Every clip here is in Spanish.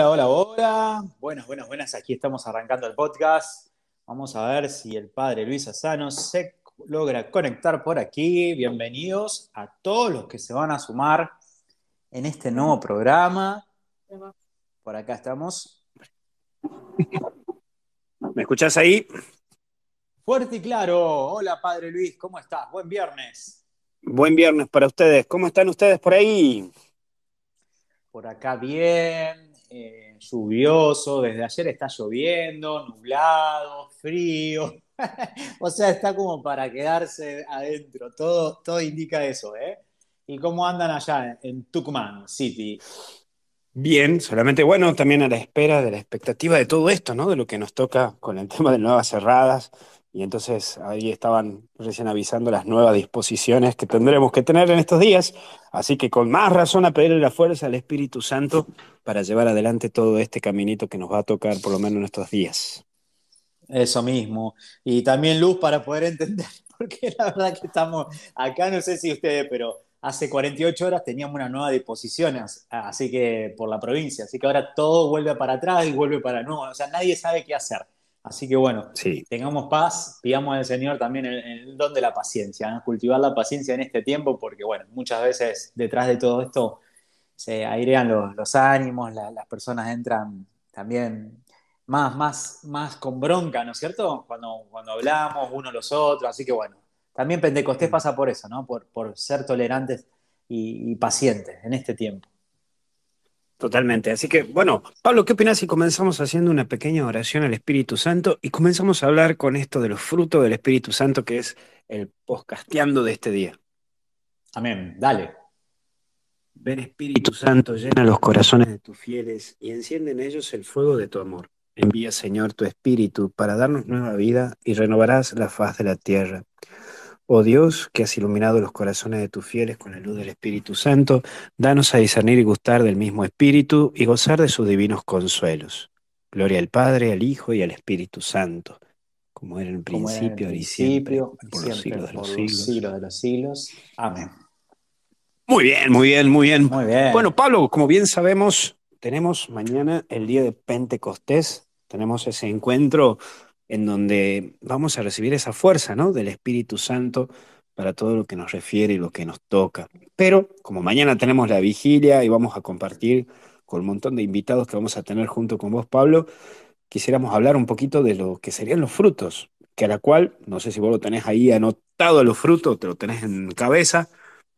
Hola, hola, hola. Buenas, buenas, buenas. Aquí estamos arrancando el podcast. Vamos a ver si el padre Luis Asano se logra conectar por aquí. Bienvenidos a todos los que se van a sumar en este nuevo programa. Por acá estamos. ¿Me escuchás ahí? Fuerte y claro. Hola, padre Luis, ¿cómo estás? Buen viernes. Buen viernes para ustedes. ¿Cómo están ustedes por ahí? Por acá bien, eh, lluvioso, desde ayer está lloviendo, nublado, frío. o sea, está como para quedarse adentro. Todo, todo indica eso, ¿eh? ¿Y cómo andan allá en Tucumán City? Bien, solamente bueno, también a la espera de la expectativa de todo esto, ¿no? De lo que nos toca con el tema de nuevas cerradas, y entonces ahí estaban recién avisando las nuevas disposiciones que tendremos que tener en estos días. Así que con más razón a pedirle la fuerza al Espíritu Santo para llevar adelante todo este caminito que nos va a tocar por lo menos en estos días. Eso mismo. Y también luz para poder entender, porque la verdad que estamos acá, no sé si ustedes, pero hace 48 horas teníamos una nueva disposición, así que por la provincia. Así que ahora todo vuelve para atrás y vuelve para nuevo. O sea, nadie sabe qué hacer. Así que bueno, tengamos paz, pidamos al Señor también el, don de la paciencia, cultivar la paciencia en este tiempo, porque bueno, muchas veces detrás de todo esto se airean los, ánimos, las personas entran también más, más, más con bronca, ¿no es cierto? Cuando, cuando hablamos uno los otros, así que bueno, también Pentecostés pasa por eso, ¿no? Por, ser tolerantes y pacientes en este tiempo. Totalmente. Así que, bueno, Pablo, ¿qué opinas si comenzamos haciendo una pequeña oración al Espíritu Santo y comenzamos a hablar con esto de los frutos del Espíritu Santo, que es el poscasteando de este día? Amén. Dale. Ven Espíritu Santo, llena los corazones de tus fieles y enciende en ellos el fuego de tu amor. Envía, Señor, tu Espíritu para darnos nueva vida y renovarás la faz de la tierra. Oh Dios, que has iluminado los corazones de tus fieles con la luz del Espíritu Santo, danos a discernir y gustar del mismo Espíritu y gozar de sus divinos consuelos. Gloria al Padre, al Hijo y al Espíritu Santo, como era en el principio, ahora y siempre, por, los, siglos de los, siglos. Amén. Muy bien, muy bien, muy bien. Muy bien. Bueno, Pablo, como bien sabemos, tenemos mañana el día de Pentecostés, tenemos ese encuentro en donde vamos a recibir esa fuerza ¿no? del Espíritu Santo para todo lo que nos refiere y lo que nos toca. Pero como mañana tenemos la vigilia y vamos a compartir con un montón de invitados que vamos a tener junto con vos, Pablo, quisiéramos hablar un poquito de lo que serían los frutos, que a la cual, no sé si vos lo tenés ahí anotado los frutos, te lo tenés en cabeza,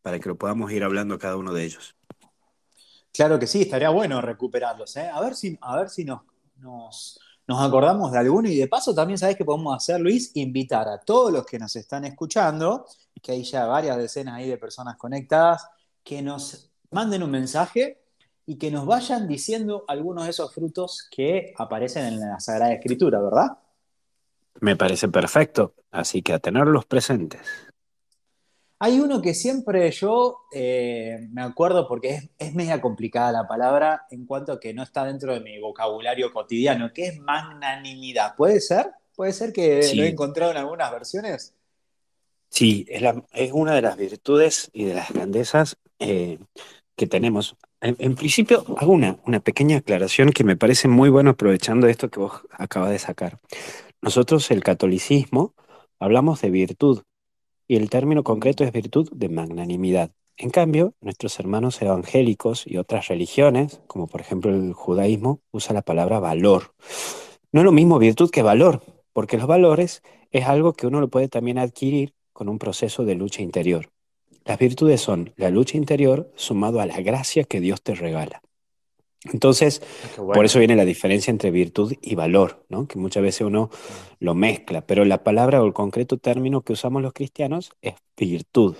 para que lo podamos ir hablando cada uno de ellos. Claro que sí, estaría bueno recuperarlos. ¿eh? A ver si, a ver si nos nos acordamos de alguno y de paso también sabes que podemos hacer, Luis, invitar a todos los que nos están escuchando, que hay ya varias decenas ahí de personas conectadas, que nos manden un mensaje y que nos vayan diciendo algunos de esos frutos que aparecen en la Sagrada Escritura, ¿verdad? Me parece perfecto, así que a tenerlos presentes. Hay uno que siempre yo eh, me acuerdo porque es, media complicada la palabra en cuanto a que no está dentro de mi vocabulario cotidiano, que es magnanimidad. ¿Puede ser? ¿Puede ser que lo he encontrado en algunas versiones? Sí, es, una de las virtudes y de las grandezas eh, que tenemos. En, principio, hago una, una pequeña aclaración que me parece muy bueno aprovechando esto que vos acabas de sacar. Nosotros, el catolicismo, hablamos de virtud, y el término concreto es virtud de magnanimidad. En cambio, nuestros hermanos evangélicos y otras religiones, como por ejemplo el judaísmo, usa la palabra valor. No es lo mismo virtud que valor, porque los valores es algo que uno lo puede también adquirir con un proceso de lucha interior. Las virtudes son la lucha interior sumado a la gracia que Dios te regala. Entonces, ah, por eso viene la diferencia entre virtud y valor, ¿no? que muchas veces uno lo mezcla, pero la palabra o el concreto término que usamos los cristianos es virtud.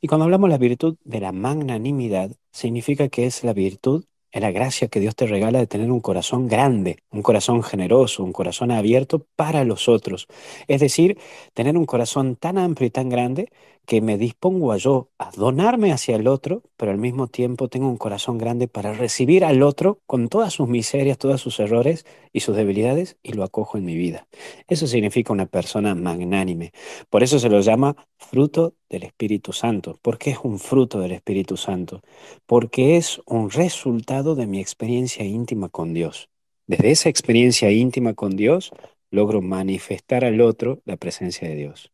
Y cuando hablamos de la virtud de la magnanimidad, significa que es la virtud, es la gracia que Dios te regala de tener un corazón grande, un corazón generoso, un corazón abierto para los otros. Es decir, tener un corazón tan amplio y tan grande que me dispongo a yo a donarme hacia el otro, pero al mismo tiempo tengo un corazón grande para recibir al otro con todas sus miserias, todos sus errores y sus debilidades y lo acojo en mi vida. Eso significa una persona magnánime. Por eso se lo llama fruto del Espíritu Santo. ¿Por qué es un fruto del Espíritu Santo? Porque es un resultado de mi experiencia íntima con Dios. Desde esa experiencia íntima con Dios, logro manifestar al otro la presencia de Dios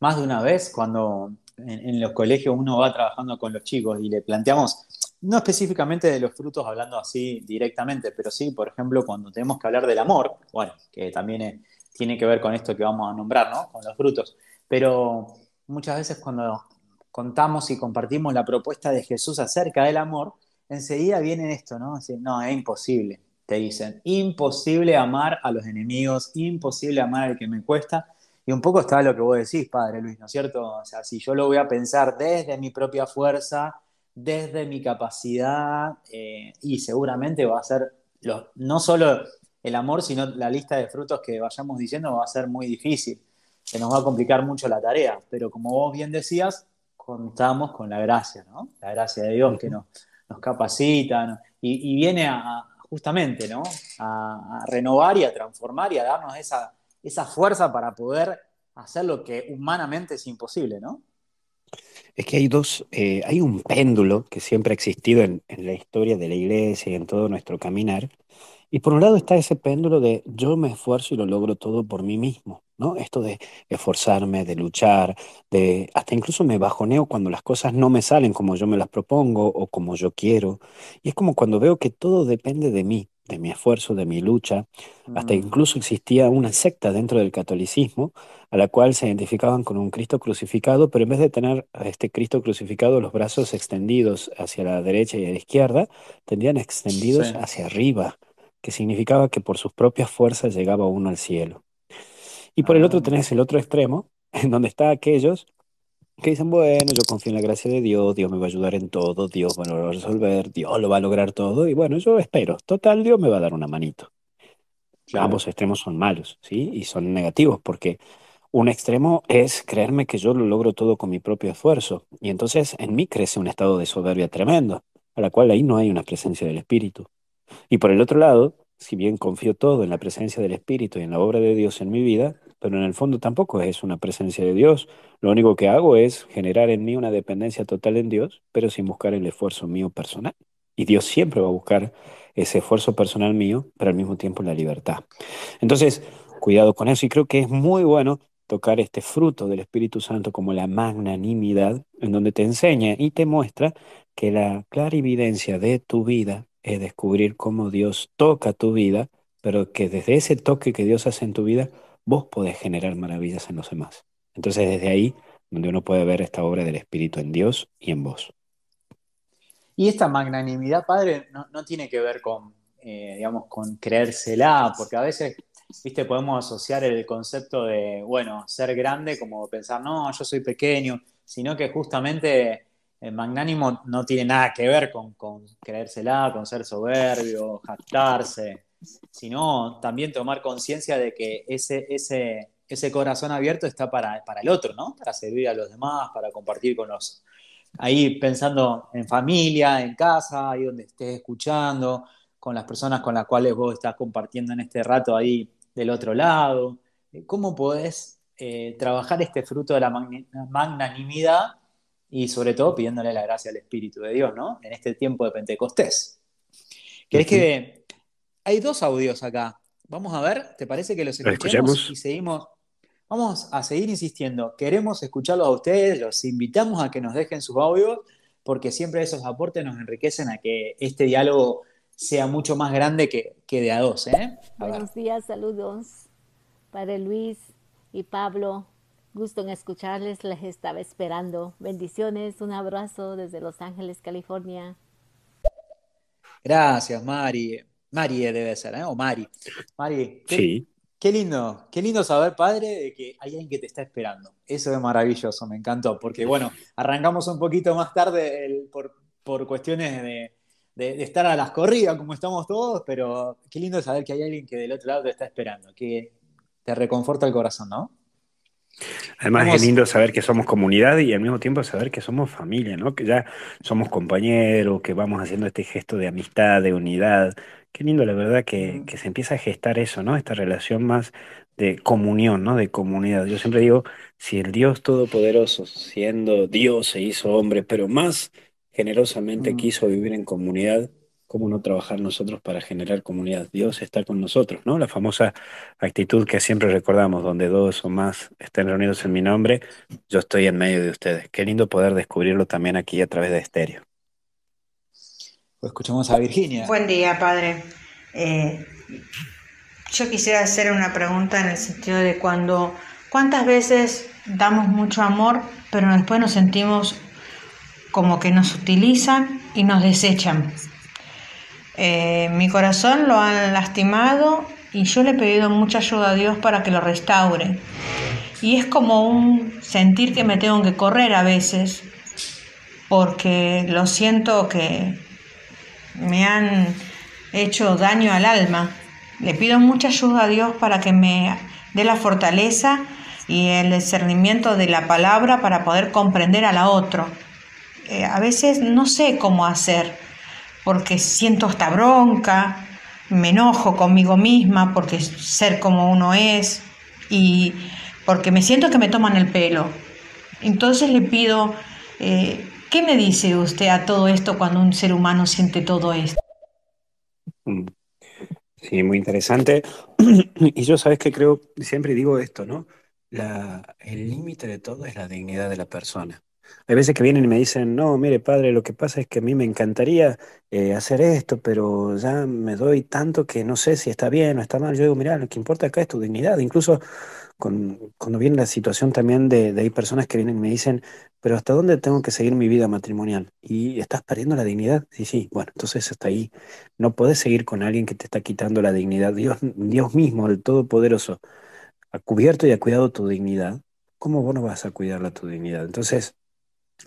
más de una vez cuando en, los colegios uno va trabajando con los chicos y le planteamos, no específicamente de los frutos hablando así directamente, pero sí, por ejemplo, cuando tenemos que hablar del amor, bueno, que también eh, tiene que ver con esto que vamos a nombrar, ¿no? Con los frutos. Pero muchas veces cuando contamos y compartimos la propuesta de Jesús acerca del amor, enseguida viene esto, ¿no? no, es imposible, te dicen. Imposible amar a los enemigos, imposible amar al que me cuesta. Y un poco está lo que vos decís, padre Luis, ¿no es cierto? O sea, si yo lo voy a pensar desde mi propia fuerza, desde mi capacidad, eh, y seguramente va a ser no solo el amor, sino la lista de frutos que vayamos diciendo va a ser muy difícil, que nos va a complicar mucho la tarea. Pero como vos bien decías, contamos con la gracia, ¿no? La gracia de Dios que nos, nos capacita y, viene justamente, ¿no? a renovar y a transformar y a darnos esa esa fuerza para poder hacer lo que humanamente es imposible, ¿no? Es que hay dos, eh, hay un péndulo que siempre ha existido en, en, la historia de la iglesia y en todo nuestro caminar. Y por un lado está ese péndulo de yo me esfuerzo y lo logro todo por mí mismo, ¿no? Esto de esforzarme, de luchar, de hasta incluso me bajoneo cuando las cosas no me salen como yo me las propongo o como yo quiero. Y es como cuando veo que todo depende de mí, de mi esfuerzo, de mi lucha. Hasta mm. incluso existía una secta dentro del catolicismo a la cual se identificaban con un Cristo crucificado, pero en vez de tener a este Cristo crucificado los brazos extendidos hacia la derecha y a la izquierda, tendrían extendidos hacia arriba, que significaba que por sus propias fuerzas llegaba uno al cielo. Y por el otro ah. tenés el otro extremo, en donde está aquellos que dicen, bueno, yo confío en la gracia de Dios, Dios me va a ayudar en todo, Dios bueno, lo va a resolver, Dios lo va a lograr todo, y bueno, yo espero, total, Dios me va a dar una manito. Ambos extremos son malos, ¿sí? Y son negativos, porque un extremo es creerme que yo lo logro todo con mi propio esfuerzo, y entonces en mí crece un estado de soberbia tremendo, a la cual ahí no hay una presencia del Espíritu. Y por el otro lado, si bien confío todo en la presencia del Espíritu y en la obra de Dios en mi vida, pero en el fondo tampoco es una presencia de Dios. Lo único que hago es generar en mí una dependencia total en Dios, pero sin buscar el esfuerzo mío personal. Y Dios siempre va a buscar ese esfuerzo personal mío, pero al mismo tiempo la libertad. Entonces, cuidado con eso y creo que es muy bueno tocar este fruto del Espíritu Santo como la magnanimidad, en donde te enseña y te muestra que la clarividencia de tu vida es descubrir cómo Dios toca tu vida, pero que desde ese toque que Dios hace en tu vida, vos podés generar maravillas en los demás. Entonces desde ahí donde uno puede ver esta obra del Espíritu en Dios y en vos. Y esta magnanimidad, Padre, no, tiene que ver con, eh, digamos, con creérsela, porque a veces, viste, podemos asociar el concepto de, bueno, ser grande como pensar, no, yo soy pequeño, sino que justamente el magnánimo no tiene nada que ver con, con creérsela, con ser soberbio, jactarse sino también tomar conciencia de que ese, ese, ese corazón abierto está para, para el otro, ¿no? Para servir a los demás, para compartir con los... Ahí pensando en familia, en casa, ahí donde estés escuchando, con las personas con las cuales vos estás compartiendo en este rato ahí del otro lado. ¿Cómo podés eh, trabajar este fruto de la magnanimidad y sobre todo pidiéndole la gracia al Espíritu de Dios, ¿no? En este tiempo de Pentecostés. ¿Querés que hay dos audios acá. Vamos a ver, ¿te parece que los escuchemos, escuchamos? y seguimos? Vamos a seguir insistiendo. Queremos escucharlos a ustedes, los invitamos a que nos dejen sus audios, porque siempre esos aportes nos enriquecen a que este diálogo sea mucho más grande que, de a dos. ¿eh? Buenos días, saludos, para Luis y Pablo. Gusto en escucharles, les estaba esperando. Bendiciones, un abrazo desde Los Ángeles, California. Gracias, Mari. Mari debe ser, ¿eh? O Mari. Mari, ¿qué, sí. qué lindo, qué lindo saber, padre, de que hay alguien que te está esperando. Eso es maravilloso, me encantó, porque bueno, arrancamos un poquito más tarde por, cuestiones de, estar a las corridas, como estamos todos, pero qué lindo saber que hay alguien que del otro lado te está esperando, que te reconforta el corazón, ¿no? Además es lindo saber que somos comunidad y al mismo tiempo saber que somos familia, ¿no? Que ya somos compañeros, que vamos haciendo este gesto de amistad, de unidad, Qué lindo, la verdad, que, se empieza a gestar eso, ¿no? Esta relación más de comunión, ¿no? De comunidad. Yo siempre digo, si el Dios Todopoderoso, siendo Dios, se hizo hombre, pero más generosamente quiso vivir en comunidad, ¿cómo no trabajar nosotros para generar comunidad? Dios está con nosotros, ¿no? La famosa actitud que siempre recordamos, donde dos o más estén reunidos en mi nombre, yo estoy en medio de ustedes. Qué lindo poder descubrirlo también aquí a través de estéreo. Pues escuchamos a Virginia. Buen día, padre. Eh, yo quisiera hacer una pregunta en el sentido de cuando, ¿cuántas veces damos mucho amor, pero después nos sentimos como que nos utilizan y nos desechan? Eh, mi corazón lo han lastimado y yo le he pedido mucha ayuda a Dios para que lo restaure. Y es como un sentir que me tengo que correr a veces, porque lo siento que me han hecho daño al alma. Le pido mucha ayuda a Dios para que me dé la fortaleza y el discernimiento de la palabra para poder comprender a la otra. Eh, a veces no sé cómo hacer, porque siento esta bronca, me enojo conmigo misma porque ser como uno es y porque me siento que me toman el pelo. Entonces le pido eh, ¿Qué me dice usted a todo esto cuando un ser humano siente todo esto? Mm. Sí, muy interesante. Y yo sabes que creo, siempre digo esto, ¿no? La, el límite de todo es la dignidad de la persona. Hay veces que vienen y me dicen, no, mire padre, lo que pasa es que a mí me encantaría eh, hacer esto, pero ya me doy tanto que no sé si está bien o está mal. Yo digo, mira, lo que importa acá es tu dignidad. Incluso con, cuando viene la situación también de, de, hay personas que vienen y me dicen, pero ¿hasta dónde tengo que seguir mi vida matrimonial? ¿Y estás perdiendo la dignidad? Sí, sí, bueno, entonces hasta ahí. No podés seguir con alguien que te está quitando la dignidad. Dios, Dios mismo, el Todopoderoso, ha cubierto y ha cuidado tu dignidad. ¿Cómo vos no vas a cuidarla tu dignidad? Entonces,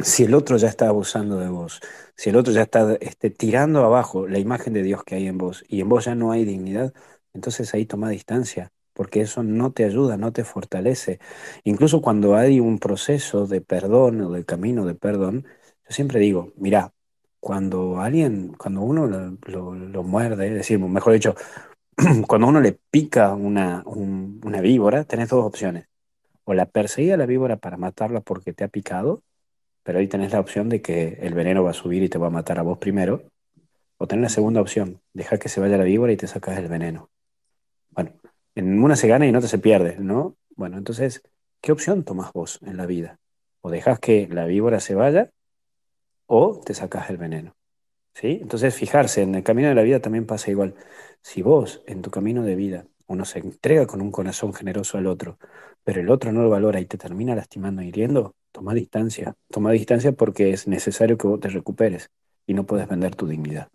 si el otro ya está abusando de vos, si el otro ya está este, tirando abajo la imagen de Dios que hay en vos y en vos ya no hay dignidad, entonces ahí toma distancia porque eso no te ayuda, no te fortalece. Incluso cuando hay un proceso de perdón o del camino de perdón, yo siempre digo, mira, cuando alguien, cuando uno lo, muerde, es decir, mejor dicho, cuando uno le pica una, una víbora, tenés dos opciones. O la perseguís a la víbora para matarla porque te ha picado, pero ahí tenés la opción de que el veneno va a subir y te va a matar a vos primero. O tenés la segunda opción, dejar que se vaya la víbora y te sacas el veneno. Bueno, en una se gana y en otra se pierde, ¿no? Bueno, entonces, ¿qué opción tomas vos en la vida? O dejas que la víbora se vaya o te sacas el veneno. ¿Sí? Entonces, fijarse, en el camino de la vida también pasa igual. Si vos, en tu camino de vida, uno se entrega con un corazón generoso al otro, pero el otro no lo valora y te termina lastimando y hiriendo, toma distancia. Toma distancia porque es necesario que vos te recuperes y no puedes vender tu dignidad.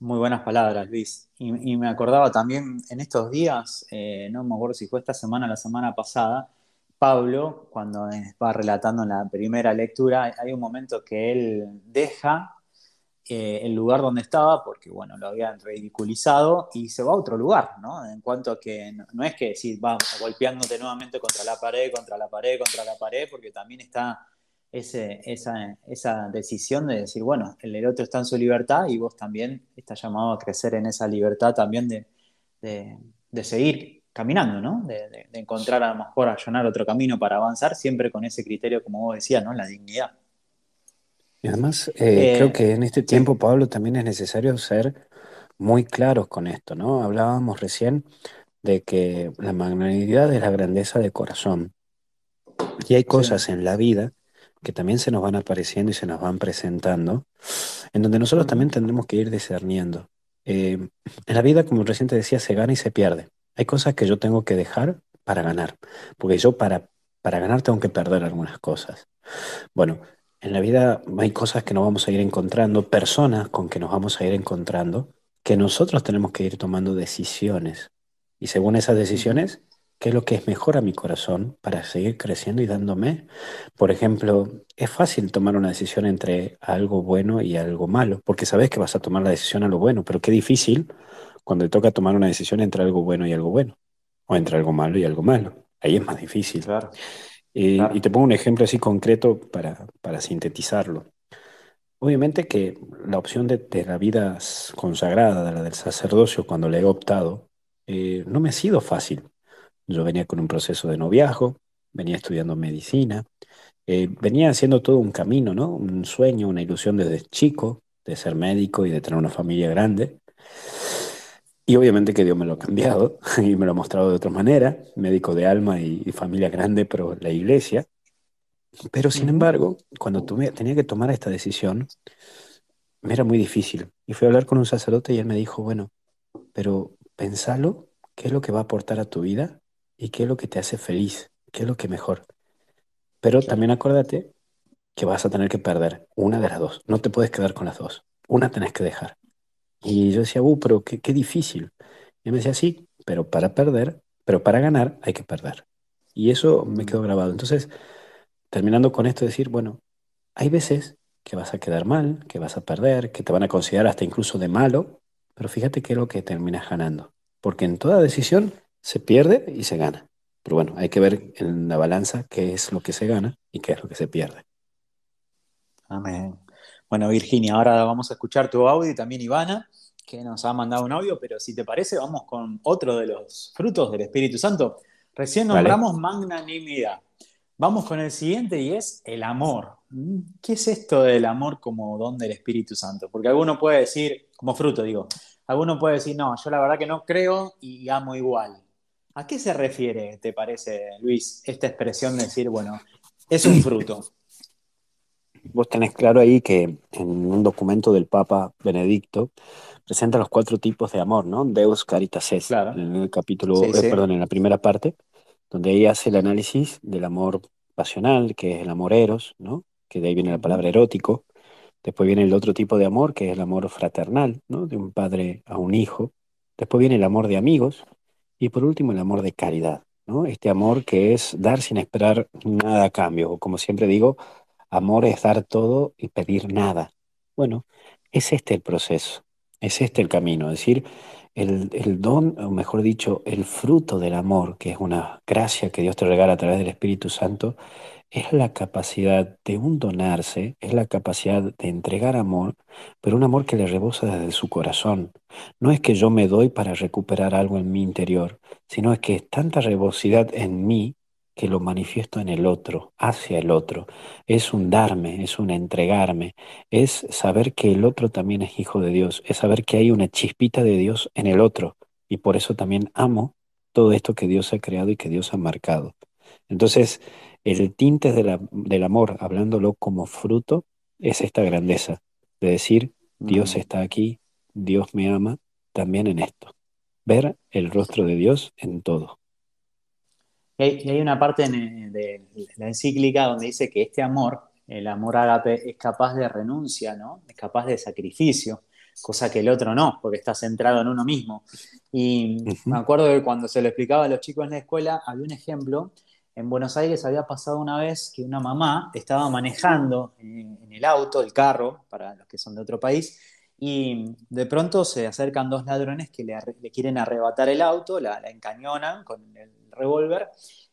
Muy buenas palabras, Luis. Y, me acordaba también en estos días, eh, no me acuerdo si fue esta semana o la semana pasada, Pablo, cuando va relatando la primera lectura, hay un momento que él deja eh, el lugar donde estaba, porque bueno, lo habían ridiculizado, y se va a otro lugar, ¿no? En cuanto a que no, es que decir, va golpeándote nuevamente contra la pared, contra la pared, contra la pared, porque también está esa, decisión de decir, bueno, el, otro está en su libertad y vos también estás llamado a crecer en esa libertad también de, seguir caminando, De, encontrar a lo mejor, allanar otro camino para avanzar, siempre con ese criterio, como vos decías, ¿no? La dignidad. Y además, eh, eh, creo que en este tiempo, Pablo, también es necesario ser muy claros con esto, ¿no? Hablábamos recién de que la magnanimidad es la grandeza de corazón. Y hay cosas en la vida que también se nos van apareciendo y se nos van presentando, en donde nosotros también tendremos que ir discerniendo. Eh, en la vida, como recién decía, se gana y se pierde. Hay cosas que yo tengo que dejar para ganar, porque yo para, para ganar tengo que perder algunas cosas. Bueno, en la vida hay cosas que nos vamos a ir encontrando, personas con que nos vamos a ir encontrando, que nosotros tenemos que ir tomando decisiones. Y según esas decisiones, qué es lo que es mejor a mi corazón para seguir creciendo y dándome. Por ejemplo, es fácil tomar una decisión entre algo bueno y algo malo, porque sabes que vas a tomar la decisión a lo bueno, pero qué difícil cuando te toca tomar una decisión entre algo bueno y algo bueno, o entre algo malo y algo malo. Ahí es más difícil. Claro, y, te pongo un ejemplo así concreto para, para sintetizarlo. Obviamente que la opción de, la vida consagrada, de la del sacerdocio, cuando la he optado, eh, no me ha sido fácil. Yo venía con un proceso de noviazgo, venía estudiando medicina, eh, venía haciendo todo un camino, ¿no? Un sueño, una ilusión desde chico de ser médico y de tener una familia grande. Y obviamente que Dios me lo ha cambiado y me lo ha mostrado de otra manera, médico de alma y, familia grande, pero la iglesia. Pero sin embargo, cuando tenía que tomar esta decisión, me era muy difícil. Y fui a hablar con un sacerdote y él me dijo, bueno, pero pensalo, ¿qué es lo que va a aportar a tu vida? y qué es lo que te hace feliz, qué es lo que mejor. Pero también acuérdate que vas a tener que perder una de las dos. No te puedes quedar con las dos. Una tenés que dejar. Y yo decía, uh, pero qué, qué difícil. Y me decía, sí, pero para perder, pero para ganar hay que perder. Y eso me mm. quedó grabado. Entonces, terminando con esto, decir, bueno, hay veces que vas a quedar mal, que vas a perder, que te van a considerar hasta incluso de malo, pero fíjate qué es lo que terminas ganando. Porque en toda decisión se pierde y se gana. Pero bueno, hay que ver en la balanza qué es lo que se gana y qué es lo que se pierde. Amén. Bueno, Virginia, ahora vamos a escuchar tu audio y también Ivana, que nos ha mandado un audio, pero si te parece, vamos con otro de los frutos del Espíritu Santo. Recién nombramos magnanimidad. Vamos con el siguiente y es el amor. Mm, ¿Qué es esto del amor como don del Espíritu Santo? Porque alguno puede decir, como fruto digo, alguno puede decir, no, yo la verdad que no creo y amo igual. ¿A qué se refiere, te parece, Luis, esta expresión de decir, bueno, es un fruto? Vos tenés claro ahí que en un documento del Papa Benedicto presenta los cuatro tipos de amor, ¿no? Deus Caritas Es, en el capítulo, eh, perdón, en la primera parte, donde ahí hace el análisis del amor pasional, que es el amor eros, ¿no? Que de ahí viene la palabra erótico. Después viene el otro tipo de amor, que es el amor fraternal, ¿no? De un padre a un hijo. Después viene el amor de amigos, y por último, el amor de caridad, ¿no? Este amor que es dar sin esperar nada a cambio. O como siempre digo, amor es dar todo y pedir nada. Bueno, es este el proceso, es este el camino. Es decir, el, el don, o mejor dicho, el fruto del amor, que es una gracia que Dios te regala a través del Espíritu Santo, es la capacidad de un donarse, es la capacidad de entregar amor, pero un amor que le rebosa desde su corazón. No es que yo me doy para recuperar algo en mi interior, sino es que es tanta rebosidad en mí que lo manifiesto en el otro, hacia el otro. Es un darme, es un entregarme, es saber que el otro también es hijo de Dios, es saber que hay una chispita de Dios en el otro. Y por eso también amo todo esto que Dios ha creado y que Dios ha marcado. Entonces, el tinte del amor, hablándolo como fruto, es esta grandeza, de decir, Dios está aquí, Dios me ama, también en esto. Ver el rostro de Dios en todo. Y hay, una parte de, la encíclica donde dice que este amor, el amor ágape, es capaz de renuncia, ¿no? Es capaz de sacrificio, cosa que el otro no, porque está centrado en uno mismo. Y me acuerdo que cuando se lo explicaba a los chicos en la escuela, había un ejemplo en Buenos Aires había pasado una vez que una mamá estaba manejando en, el auto, el carro, para los que son de otro país, y de pronto se acercan dos ladrones que le, quieren arrebatar el auto, la, encañonan con el revólver,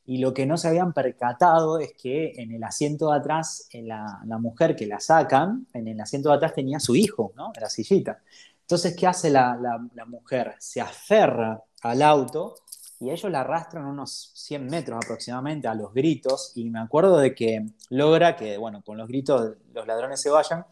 y lo que no se habían percatado es que en el asiento de atrás, la, mujer que la sacan, en el asiento de atrás tenía su hijo, ¿no? la sillita. Entonces, ¿qué hace la mujer? Se aferra al auto y ellos la arrastran unos 100 metros aproximadamente a los gritos y me acuerdo de que logra que, bueno, con los gritos los ladrones se vayan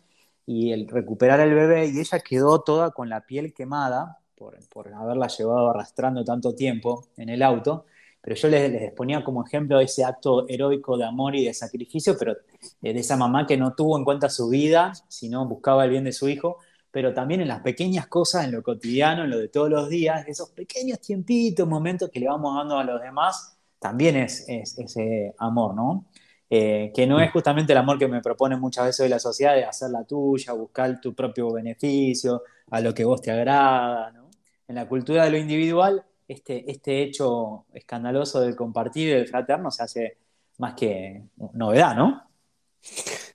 y el recuperar el bebé y ella quedó toda con la piel quemada por, por haberla llevado arrastrando tanto tiempo en el auto, pero yo les, les, ponía como ejemplo ese acto heroico de amor y de sacrificio, pero eh, de esa mamá que no tuvo en cuenta su vida, sino buscaba el bien de su hijo pero también en las pequeñas cosas, en lo cotidiano, en lo de todos los días, esos pequeños tiempitos, momentos que le vamos dando a los demás, también es, ese amor, ¿no? Eh, que no es justamente el amor que me propone muchas veces hoy la sociedad de hacer la tuya, buscar tu propio beneficio, a lo que vos te agrada, ¿no? En la cultura de lo individual, este, este hecho escandaloso del compartir, del fraterno, se hace más que novedad, ¿no?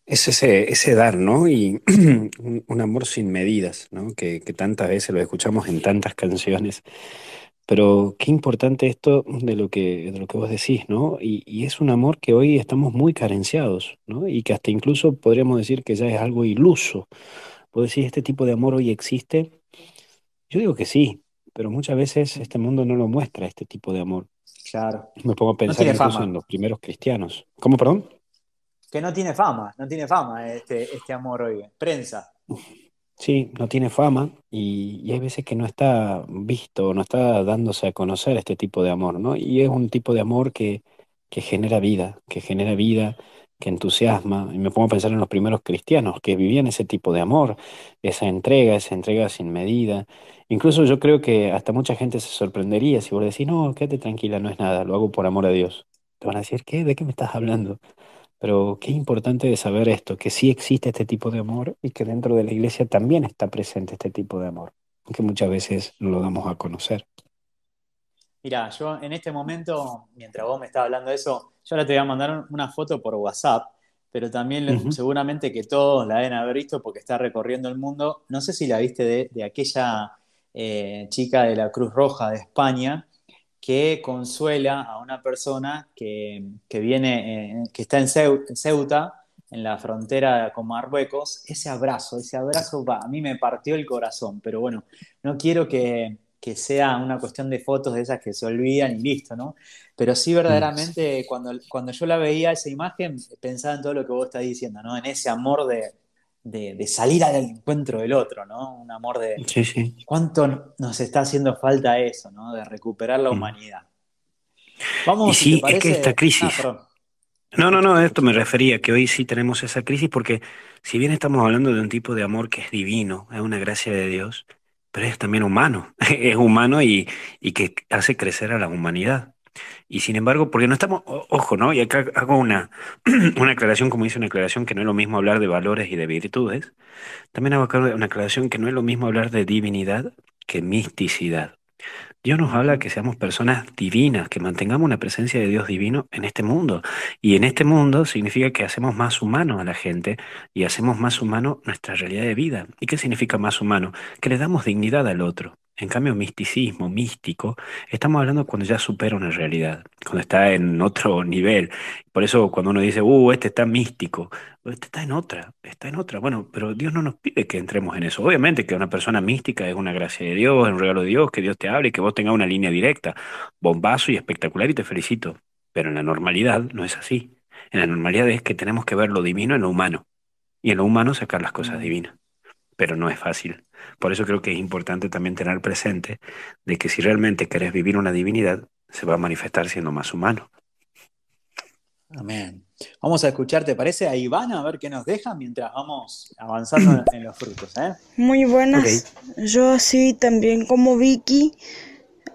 Es ese, ese dar, ¿no? Y un, amor sin medidas, ¿no? Que, tantas veces lo escuchamos en tantas canciones. Pero qué importante esto de lo que, de lo que vos decís, ¿no? Y, es un amor que hoy estamos muy carenciados, ¿no? Y que hasta incluso podríamos decir que ya es algo iluso. Vos decís, ¿este tipo de amor hoy existe? Yo digo que sí, pero muchas veces este mundo no lo muestra, este tipo de amor. Claro. Me pongo a pensar incluso en los primeros cristianos. ¿Cómo, perdón? que no tiene fama, no tiene fama este, este amor hoy, prensa. Sí, no tiene fama y, hay veces que no está visto, no está dándose a conocer este tipo de amor, ¿no? Y es un tipo de amor que, que genera vida, que genera vida, que entusiasma. Y me pongo a pensar en los primeros cristianos que vivían ese tipo de amor, esa entrega, esa entrega sin medida. Incluso yo creo que hasta mucha gente se sorprendería si vos decís, no, quédate tranquila, no es nada, lo hago por amor a Dios. Te van a decir, ¿qué? ¿De qué me estás hablando? Pero qué importante de saber esto, que sí existe este tipo de amor y que dentro de la iglesia también está presente este tipo de amor, que muchas veces no lo damos a conocer. Mira, yo en este momento, mientras vos me estás hablando de eso, yo ahora te voy a mandar una foto por WhatsApp, pero también seguramente que todos la deben haber visto porque está recorriendo el mundo. No sé si la viste de, aquella eh, chica de la Cruz Roja de España, que consuela a una persona que, viene, eh, que está en, Ceuta, en la frontera con Marruecos, ese abrazo, ese abrazo a mí me partió el corazón, pero bueno, no quiero que, sea una cuestión de fotos de esas que se olvidan y listo, ¿no? Pero sí verdaderamente cuando, cuando yo la veía esa imagen pensaba en todo lo que vos estás diciendo, ¿no? En ese amor de, de, salir al encuentro del otro, ¿no? Un amor de... ¿Cuánto nos está haciendo falta eso, ¿no? De recuperar la mm. humanidad. Vamos, y sí, es que esta crisis... Ah, no, no, no, esto me refería, que hoy sí tenemos esa crisis porque si bien estamos hablando de un tipo de amor que es divino, es una gracia de Dios, pero es también humano, es humano y, y que hace crecer a la humanidad. Y sin embargo, porque no estamos, ojo, ¿no? Y acá hago una, aclaración, como dice una aclaración, que no es lo mismo hablar de valores y de virtudes. También hago acá una aclaración que no es lo mismo hablar de divinidad que misticidad. Dios nos habla que seamos personas divinas, que mantengamos una presencia de Dios divino en este mundo. Y en este mundo significa que hacemos más humano a la gente y hacemos más humano nuestra realidad de vida. ¿Y qué significa más humano? Que le damos dignidad al otro. En cambio, misticismo, místico, estamos hablando cuando ya supera una realidad, cuando está en otro nivel. Por eso cuando uno dice, uh, este está místico, este está en otra, está en otra. Bueno, pero Dios no nos pide que entremos en eso. Obviamente que una persona mística es una gracia de Dios, es un regalo de Dios, que Dios te hable y que vos tengas una línea directa, bombazo y espectacular y te felicito. Pero en la normalidad no es así. En la normalidad es que tenemos que ver lo divino en lo humano y en lo humano sacar las cosas divinas pero no es fácil. Por eso creo que es importante también tener presente de que si realmente querés vivir una divinidad, se va a manifestar siendo más humano. Amén. Vamos a escuchar, ¿te parece? A van a ver qué nos deja mientras vamos avanzando en los frutos. ¿eh? Muy buenas. Yo así también como Vicky,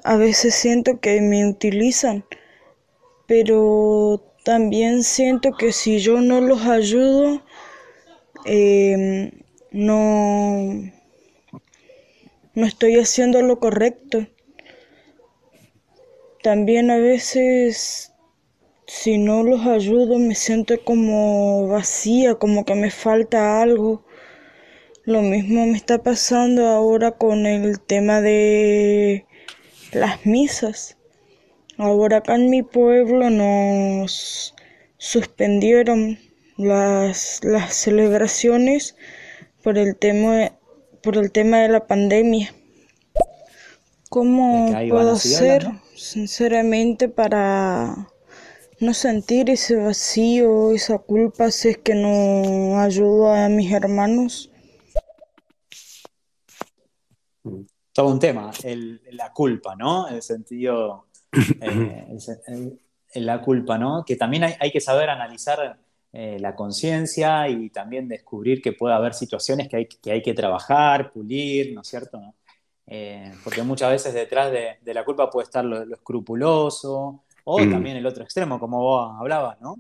a veces siento que me utilizan, pero también siento que si yo no los ayudo, eh, no, no estoy haciendo lo correcto. También a veces, si no los ayudo, me siento como vacía, como que me falta algo. Lo mismo me está pasando ahora con el tema de las misas. Ahora acá en mi pueblo nos suspendieron las, las celebraciones por el tema, por el tema de la pandemia. ¿Cómo puedo hacer, sinceramente, para no sentir ese vacío, esa culpa, si es que no ayudo a mis hermanos? Todo un tema, la culpa, ¿no? El sentido, eh, la culpa, ¿no? Que también hay, hay que saber analizar eh, la conciencia y también descubrir que puede haber situaciones que hay que, trabajar, pulir, ¿no es cierto? Eh, porque muchas veces detrás de, la culpa puede estar lo, escrupuloso o mm. también el otro extremo, como vos hablabas, ¿no?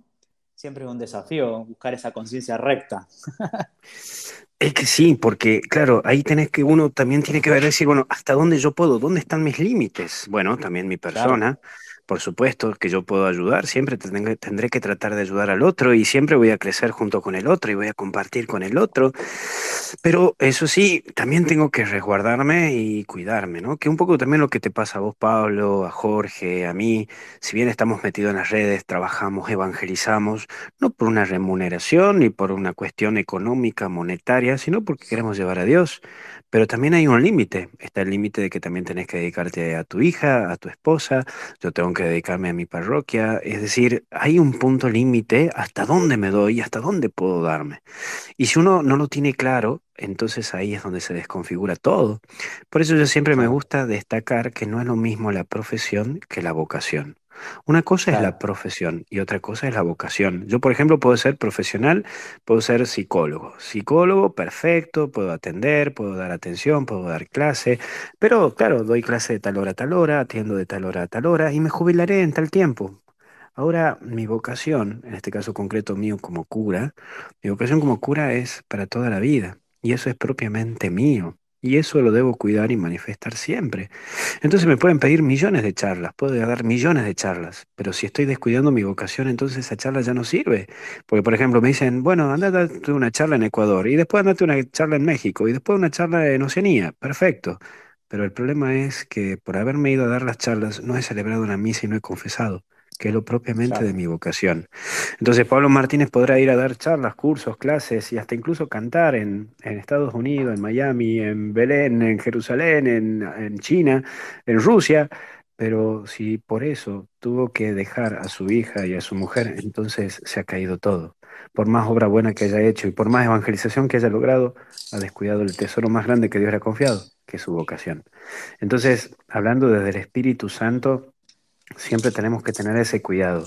Siempre es un desafío buscar esa conciencia recta. es que sí, porque claro, ahí tenés que uno también tiene que ver decir, bueno, ¿hasta dónde yo puedo? ¿Dónde están mis límites? Bueno, también mi persona. Por supuesto que yo puedo ayudar, siempre tendré que tratar de ayudar al otro y siempre voy a crecer junto con el otro y voy a compartir con el otro. Pero eso sí, también tengo que resguardarme y cuidarme, ¿no? Que un poco también lo que te pasa a vos, Pablo, a Jorge, a mí, si bien estamos metidos en las redes, trabajamos, evangelizamos, no por una remuneración ni por una cuestión económica, monetaria, sino porque queremos llevar a Dios. Pero también hay un límite, está el límite de que también tenés que dedicarte a tu hija, a tu esposa, yo tengo que dedicarme a mi parroquia, es decir, hay un punto límite hasta dónde me doy y hasta dónde puedo darme. Y si uno no lo tiene claro, entonces ahí es donde se desconfigura todo. Por eso yo siempre me gusta destacar que no es lo mismo la profesión que la vocación. Una cosa es la profesión y otra cosa es la vocación. Yo, por ejemplo, puedo ser profesional, puedo ser psicólogo. Psicólogo, perfecto, puedo atender, puedo dar atención, puedo dar clase, pero claro, doy clase de tal hora a tal hora, atiendo de tal hora a tal hora y me jubilaré en tal tiempo. Ahora, mi vocación, en este caso concreto mío como cura, mi vocación como cura es para toda la vida y eso es propiamente mío. Y eso lo debo cuidar y manifestar siempre. Entonces me pueden pedir millones de charlas, puedo dar millones de charlas, pero si estoy descuidando mi vocación, entonces esa charla ya no sirve. Porque, por ejemplo, me dicen, bueno, anda a una charla en Ecuador, y después andate una charla en México, y después una charla en Oceanía. Perfecto. Pero el problema es que por haberme ido a dar las charlas, no he celebrado una misa y no he confesado que es lo propiamente de mi vocación. Entonces Pablo Martínez podrá ir a dar charlas, cursos, clases y hasta incluso cantar en, Estados Unidos, en Miami, en Belén, en Jerusalén, en, en China, en Rusia, pero si por eso tuvo que dejar a su hija y a su mujer, entonces se ha caído todo. Por más obra buena que haya hecho y por más evangelización que haya logrado, ha descuidado el tesoro más grande que Dios le ha confiado, que es su vocación. Entonces, hablando desde el Espíritu Santo, Siempre tenemos que tener ese cuidado.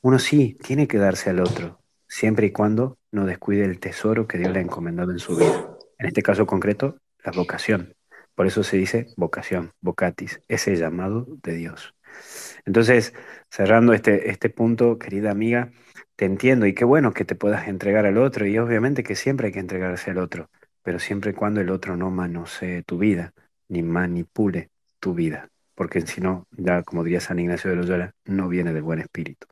Uno sí tiene que darse al otro, siempre y cuando no descuide el tesoro que Dios le ha encomendado en su vida. En este caso concreto, la vocación. Por eso se dice vocación, vocatis, ese llamado de Dios. Entonces, cerrando este, este punto, querida amiga, te entiendo y qué bueno que te puedas entregar al otro y obviamente que siempre hay que entregarse al otro, pero siempre y cuando el otro no manosee tu vida ni manipule tu vida porque si no, ya como diría San Ignacio de Loyola, no viene del buen espíritu.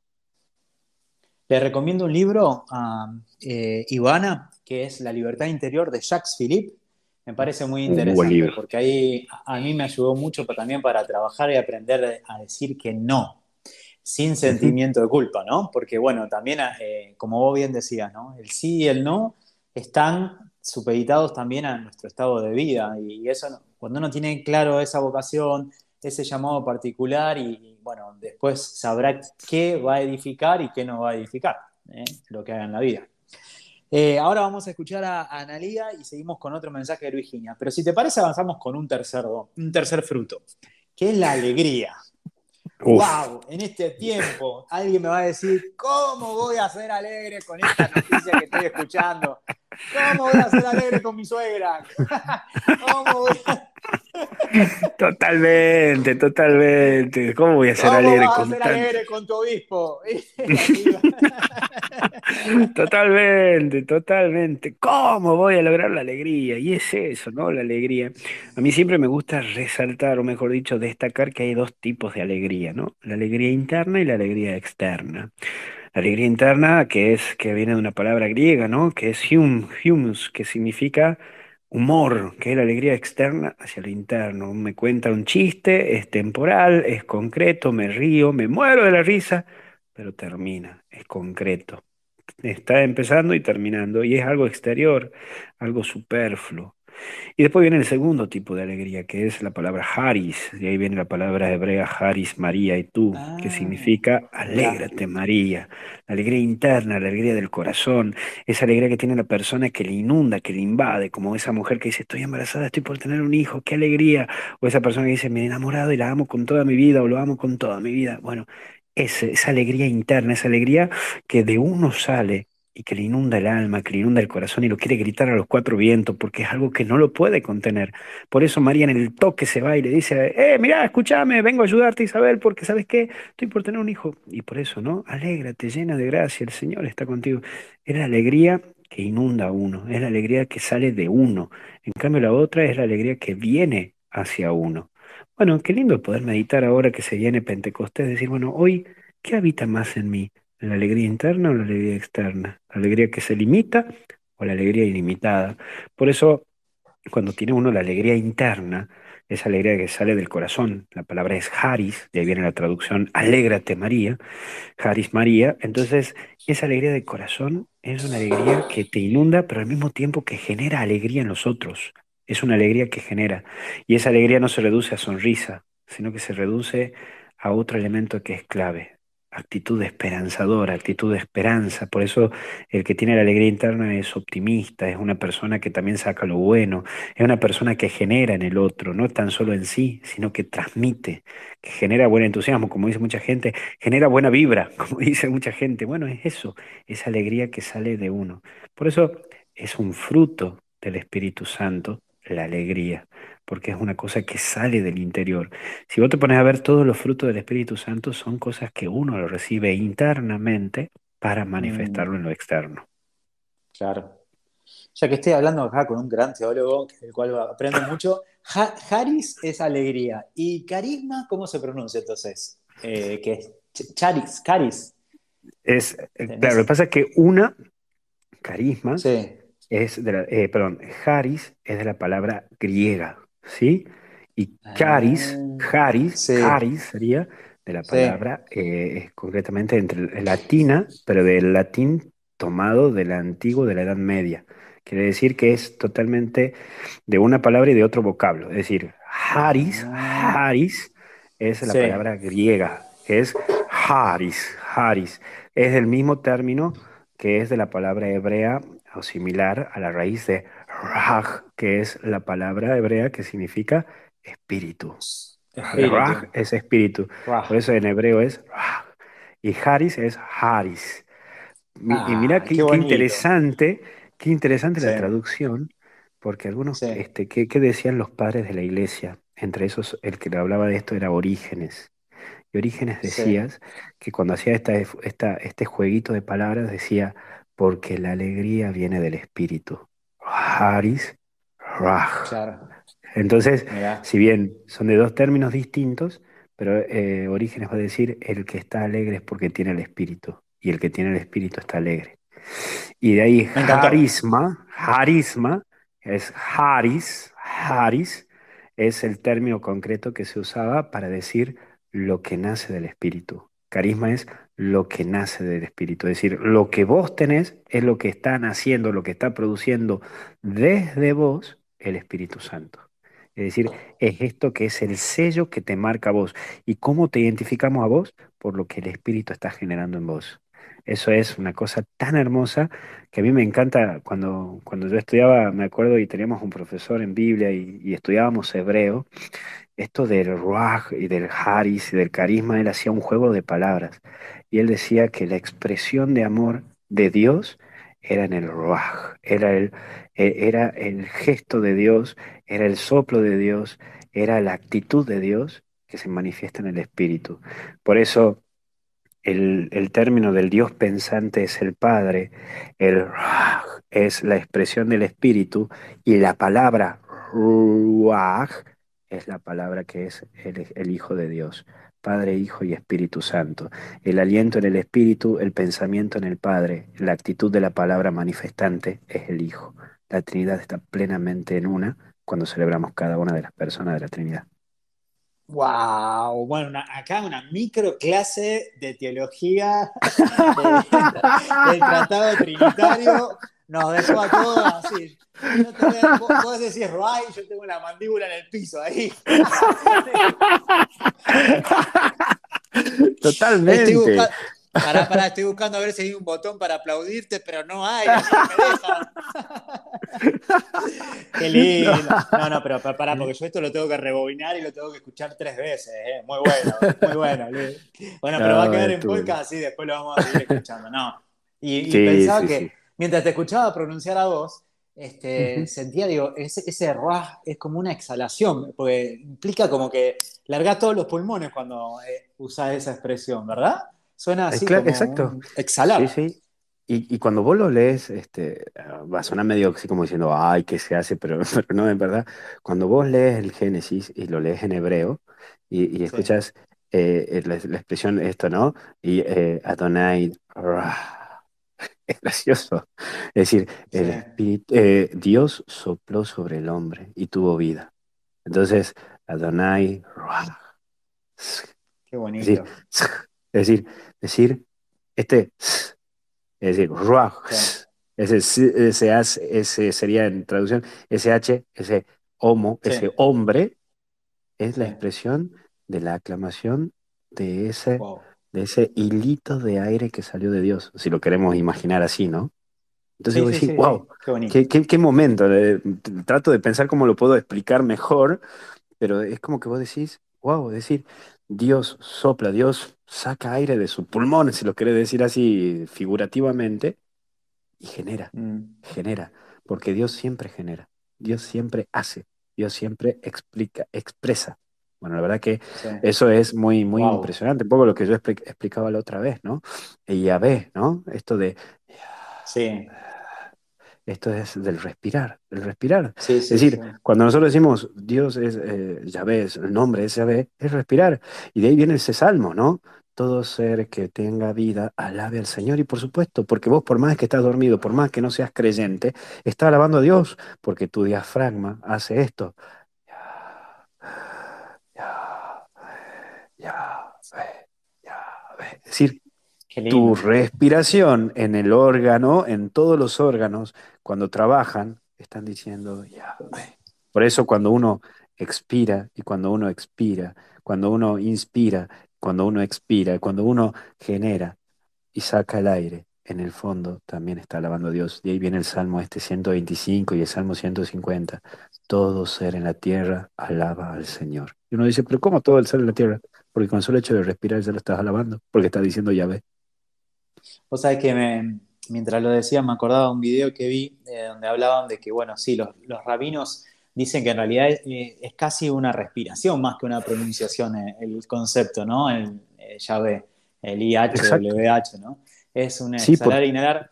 Le recomiendo un libro a eh, Ivana, que es La libertad interior de Jacques Philippe. Me parece muy interesante porque ahí a mí me ayudó mucho también para trabajar y aprender a decir que no, sin sentimiento de culpa, ¿no? Porque bueno, también, eh, como vos bien decías, ¿no? El sí y el no están supeditados también a nuestro estado de vida y eso, cuando uno tiene claro esa vocación, ese llamado particular y, bueno, después sabrá qué va a edificar y qué no va a edificar, ¿eh? lo que haga en la vida. Eh, ahora vamos a escuchar a, Analía y seguimos con otro mensaje de Virginia. Pero si te parece, avanzamos con un tercer, un tercer fruto, que es la alegría. ¡Wow! En este tiempo, alguien me va a decir, ¿cómo voy a ser alegre con esta noticia que estoy escuchando? ¿Cómo voy a ser alegre con mi suegra? ¿Cómo voy a... Totalmente, totalmente. ¿Cómo voy a ser alegre con tu obispo? totalmente, totalmente. ¿Cómo voy a lograr la alegría? Y es eso, ¿no? La alegría. A mí siempre me gusta resaltar, o mejor dicho, destacar que hay dos tipos de alegría, ¿no? La alegría interna y la alegría externa. La alegría interna, que es, que viene de una palabra griega, ¿no? Que es hum, humus, que significa humor, que es la alegría externa hacia lo interno. Me cuenta un chiste, es temporal, es concreto, me río, me muero de la risa, pero termina, es concreto. Está empezando y terminando, y es algo exterior, algo superfluo. Y después viene el segundo tipo de alegría, que es la palabra Haris, y ahí viene la palabra hebrea Haris, María y tú, que ah, significa alégrate María, la alegría interna, la alegría del corazón, esa alegría que tiene la persona que le inunda, que le invade, como esa mujer que dice, estoy embarazada, estoy por tener un hijo, qué alegría, o esa persona que dice, me he enamorado y la amo con toda mi vida, o lo amo con toda mi vida. Bueno, esa, esa alegría interna, esa alegría que de uno sale y que le inunda el alma, que le inunda el corazón y lo quiere gritar a los cuatro vientos porque es algo que no lo puede contener. Por eso María en el toque se va y le dice, eh, mirá, escúchame, vengo a ayudarte Isabel porque sabes qué, estoy por tener un hijo. Y por eso, ¿no? Alégrate, llena de gracia, el Señor está contigo. Es la alegría que inunda a uno, es la alegría que sale de uno. En cambio la otra es la alegría que viene hacia uno. Bueno, qué lindo poder meditar ahora que se viene Pentecostés, decir, bueno, hoy, ¿qué habita más en mí? la alegría interna o la alegría externa, la alegría que se limita o la alegría ilimitada. Por eso, cuando tiene uno la alegría interna, esa alegría que sale del corazón, la palabra es Haris, de ahí viene la traducción, alégrate María, Haris María, entonces esa alegría del corazón es una alegría que te inunda, pero al mismo tiempo que genera alegría en los otros, es una alegría que genera, y esa alegría no se reduce a sonrisa, sino que se reduce a otro elemento que es clave, actitud esperanzadora, actitud de esperanza. Por eso el que tiene la alegría interna es optimista, es una persona que también saca lo bueno, es una persona que genera en el otro, no tan solo en sí, sino que transmite, que genera buen entusiasmo, como dice mucha gente, genera buena vibra, como dice mucha gente. Bueno, es eso, esa alegría que sale de uno. Por eso es un fruto del Espíritu Santo, la alegría porque es una cosa que sale del interior. Si vos te pones a ver todos los frutos del Espíritu Santo, son cosas que uno lo recibe internamente para mm. manifestarlo en lo externo. Claro. Ya que estoy hablando acá con un gran teólogo, del cual aprendo mucho, Haris es alegría. ¿Y carisma cómo se pronuncia entonces? Eh, que es charis, caris. Es, eh, claro, lo que pasa es que una, carisma, es eh, perdón, Haris es de la palabra griega. ¿sí? Y charis, ah, charis, Haris sería de la palabra, eh, concretamente entre latina, ¿ah? pero del latín tomado del antiguo de la Edad Media. Quiere decir que es totalmente de una palabra y de otro vocablo. Es decir, haris, ah. haris es la palabra griega, que es haris, haris. Es el mismo término que es de la palabra hebrea o similar a la raíz de Raj, que es la palabra hebrea que significa espíritu. espíritu. Raj es espíritu. Por eso en hebreo es Raj. Y Haris es Haris. y mira ah, qué, interesante, qué interesante la traducción, porque algunos, este, ¿qué, decían los padres de la iglesia? Entre esos, el que le hablaba de esto era Orígenes. Y Orígenes decías que cuando hacía este jueguito de palabras decía, porque la alegría viene del espíritu. Haris Raj. Entonces, si bien son de dos términos distintos, pero eh, Orígenes va a decir, el que está alegre es porque tiene el espíritu, y el que tiene el espíritu está alegre. Y de ahí carisma, harisma, es haris, haris, es el término concreto que se usaba para decir lo que nace del espíritu. Carisma es lo que nace del Espíritu. Es decir, lo que vos tenés es lo que está naciendo, lo que está produciendo desde vos el Espíritu Santo. Es decir, es esto que es el sello que te marca a vos. ¿Y cómo te identificamos a vos? Por lo que el Espíritu está generando en vos. Eso es una cosa tan hermosa que a mí me encanta cuando, cuando yo estudiaba, me acuerdo y teníamos un profesor en Biblia y, estudiábamos hebreo, esto del Ruach y del Haris y del carisma, él hacía un juego de palabras y él decía que la expresión de amor de Dios era en el Ruach, era el, e, era el gesto de Dios, era el soplo de Dios, era la actitud de Dios que se manifiesta en el Espíritu. Por eso el, término del Dios pensante es el Padre, el Ruach es la expresión del Espíritu y la palabra Ruach es la palabra que es el, el Hijo de Dios. Padre, Hijo y Espíritu Santo. El aliento en el Espíritu, el pensamiento en el Padre, la actitud de la palabra manifestante es el Hijo. La Trinidad está plenamente en una cuando celebramos cada una de las personas de la Trinidad. Wow, bueno, acá una micro clase de teología del, Tratado Trinitario nos dejó a todos así. Yo decir, Ray, yo tengo la mandíbula en el piso ahí. Totalmente. Pará, pará, estoy buscando a ver si hay un botón para aplaudirte, pero no hay, Qué lindo. No, no, pero pará, porque yo esto lo tengo que rebobinar y lo tengo que escuchar tres veces. ¿eh? Muy bueno, muy bueno. Bueno, pero va a quedar en podcast así, después lo vamos a seguir escuchando. No. Y, pensaba que mientras te escuchaba pronunciar a vos, este, sentía, digo, ese, ese es como una exhalación, porque implica como que largás todos los pulmones cuando eh, usás esa expresión, ¿verdad? Suena así. exacto. Exhalar. Sí, sí. Y, cuando vos lo lees, este, va a sonar medio así como diciendo, ay, ¿qué se hace? Pero, no, en verdad, cuando vos lees el Génesis y lo lees en hebreo y, escuchas eh, la, expresión esto, ¿no? Y eh, Adonai, es gracioso. Es decir, el eh, Dios sopló sobre el hombre y tuvo vida. Entonces, Adonai, Qué bonito. Es decir, decir este, es decir, ruaj, ese, ese, ese, sería en traducción, ese H, ese homo, ese hombre, es la expresión de la aclamación de ese, de ese hilito de aire que salió de Dios, si lo queremos imaginar así, ¿no? Entonces sí, decís, wow, qué, qué, qué momento. Eh, trato de pensar cómo lo puedo explicar mejor, pero es como que vos decís, wow, decir, Dios sopla, Dios saca aire de su pulmón, si lo quiere decir así figurativamente, y genera, mm. genera, porque Dios siempre genera, Dios siempre hace, Dios siempre explica, expresa. Bueno, la verdad que eso es muy, muy impresionante, un poco lo que yo explicaba la otra vez, ¿no? Y ya ¿no? Esto de... Sí esto es del respirar, el respirar. es decir, cuando nosotros decimos Dios es Yahvé, el nombre es Yahvé, es respirar. Y de ahí viene ese salmo, ¿no? Todo ser que tenga vida alabe al Señor y por supuesto, porque vos por más que estás dormido, por más que no seas creyente, estás alabando a Dios, porque tu diafragma hace esto. ya, ya, ya, ya. Es decir, tu respiración en el órgano, en todos los órganos, cuando trabajan, están diciendo Yahweh. Por eso cuando uno expira y cuando uno expira, cuando uno inspira, cuando uno expira, cuando uno genera y saca el aire, en el fondo también está alabando a Dios. Y ahí viene el Salmo este 125 y el Salmo 150. Todo ser en la tierra alaba al Señor. Y uno dice, pero ¿cómo todo el ser en la tierra? Porque con solo hecho de respirar se lo estás alabando, porque estás diciendo Yahvé. Vos sabés que mientras lo decía me acordaba de un video que vi eh, donde hablaban de que, bueno, sí, los, rabinos dicen que en realidad eh, es, casi una respiración más que una pronunciación eh, el, concepto, ¿no? El, el IH, el IHWH, ¿no? Es un poder exhalar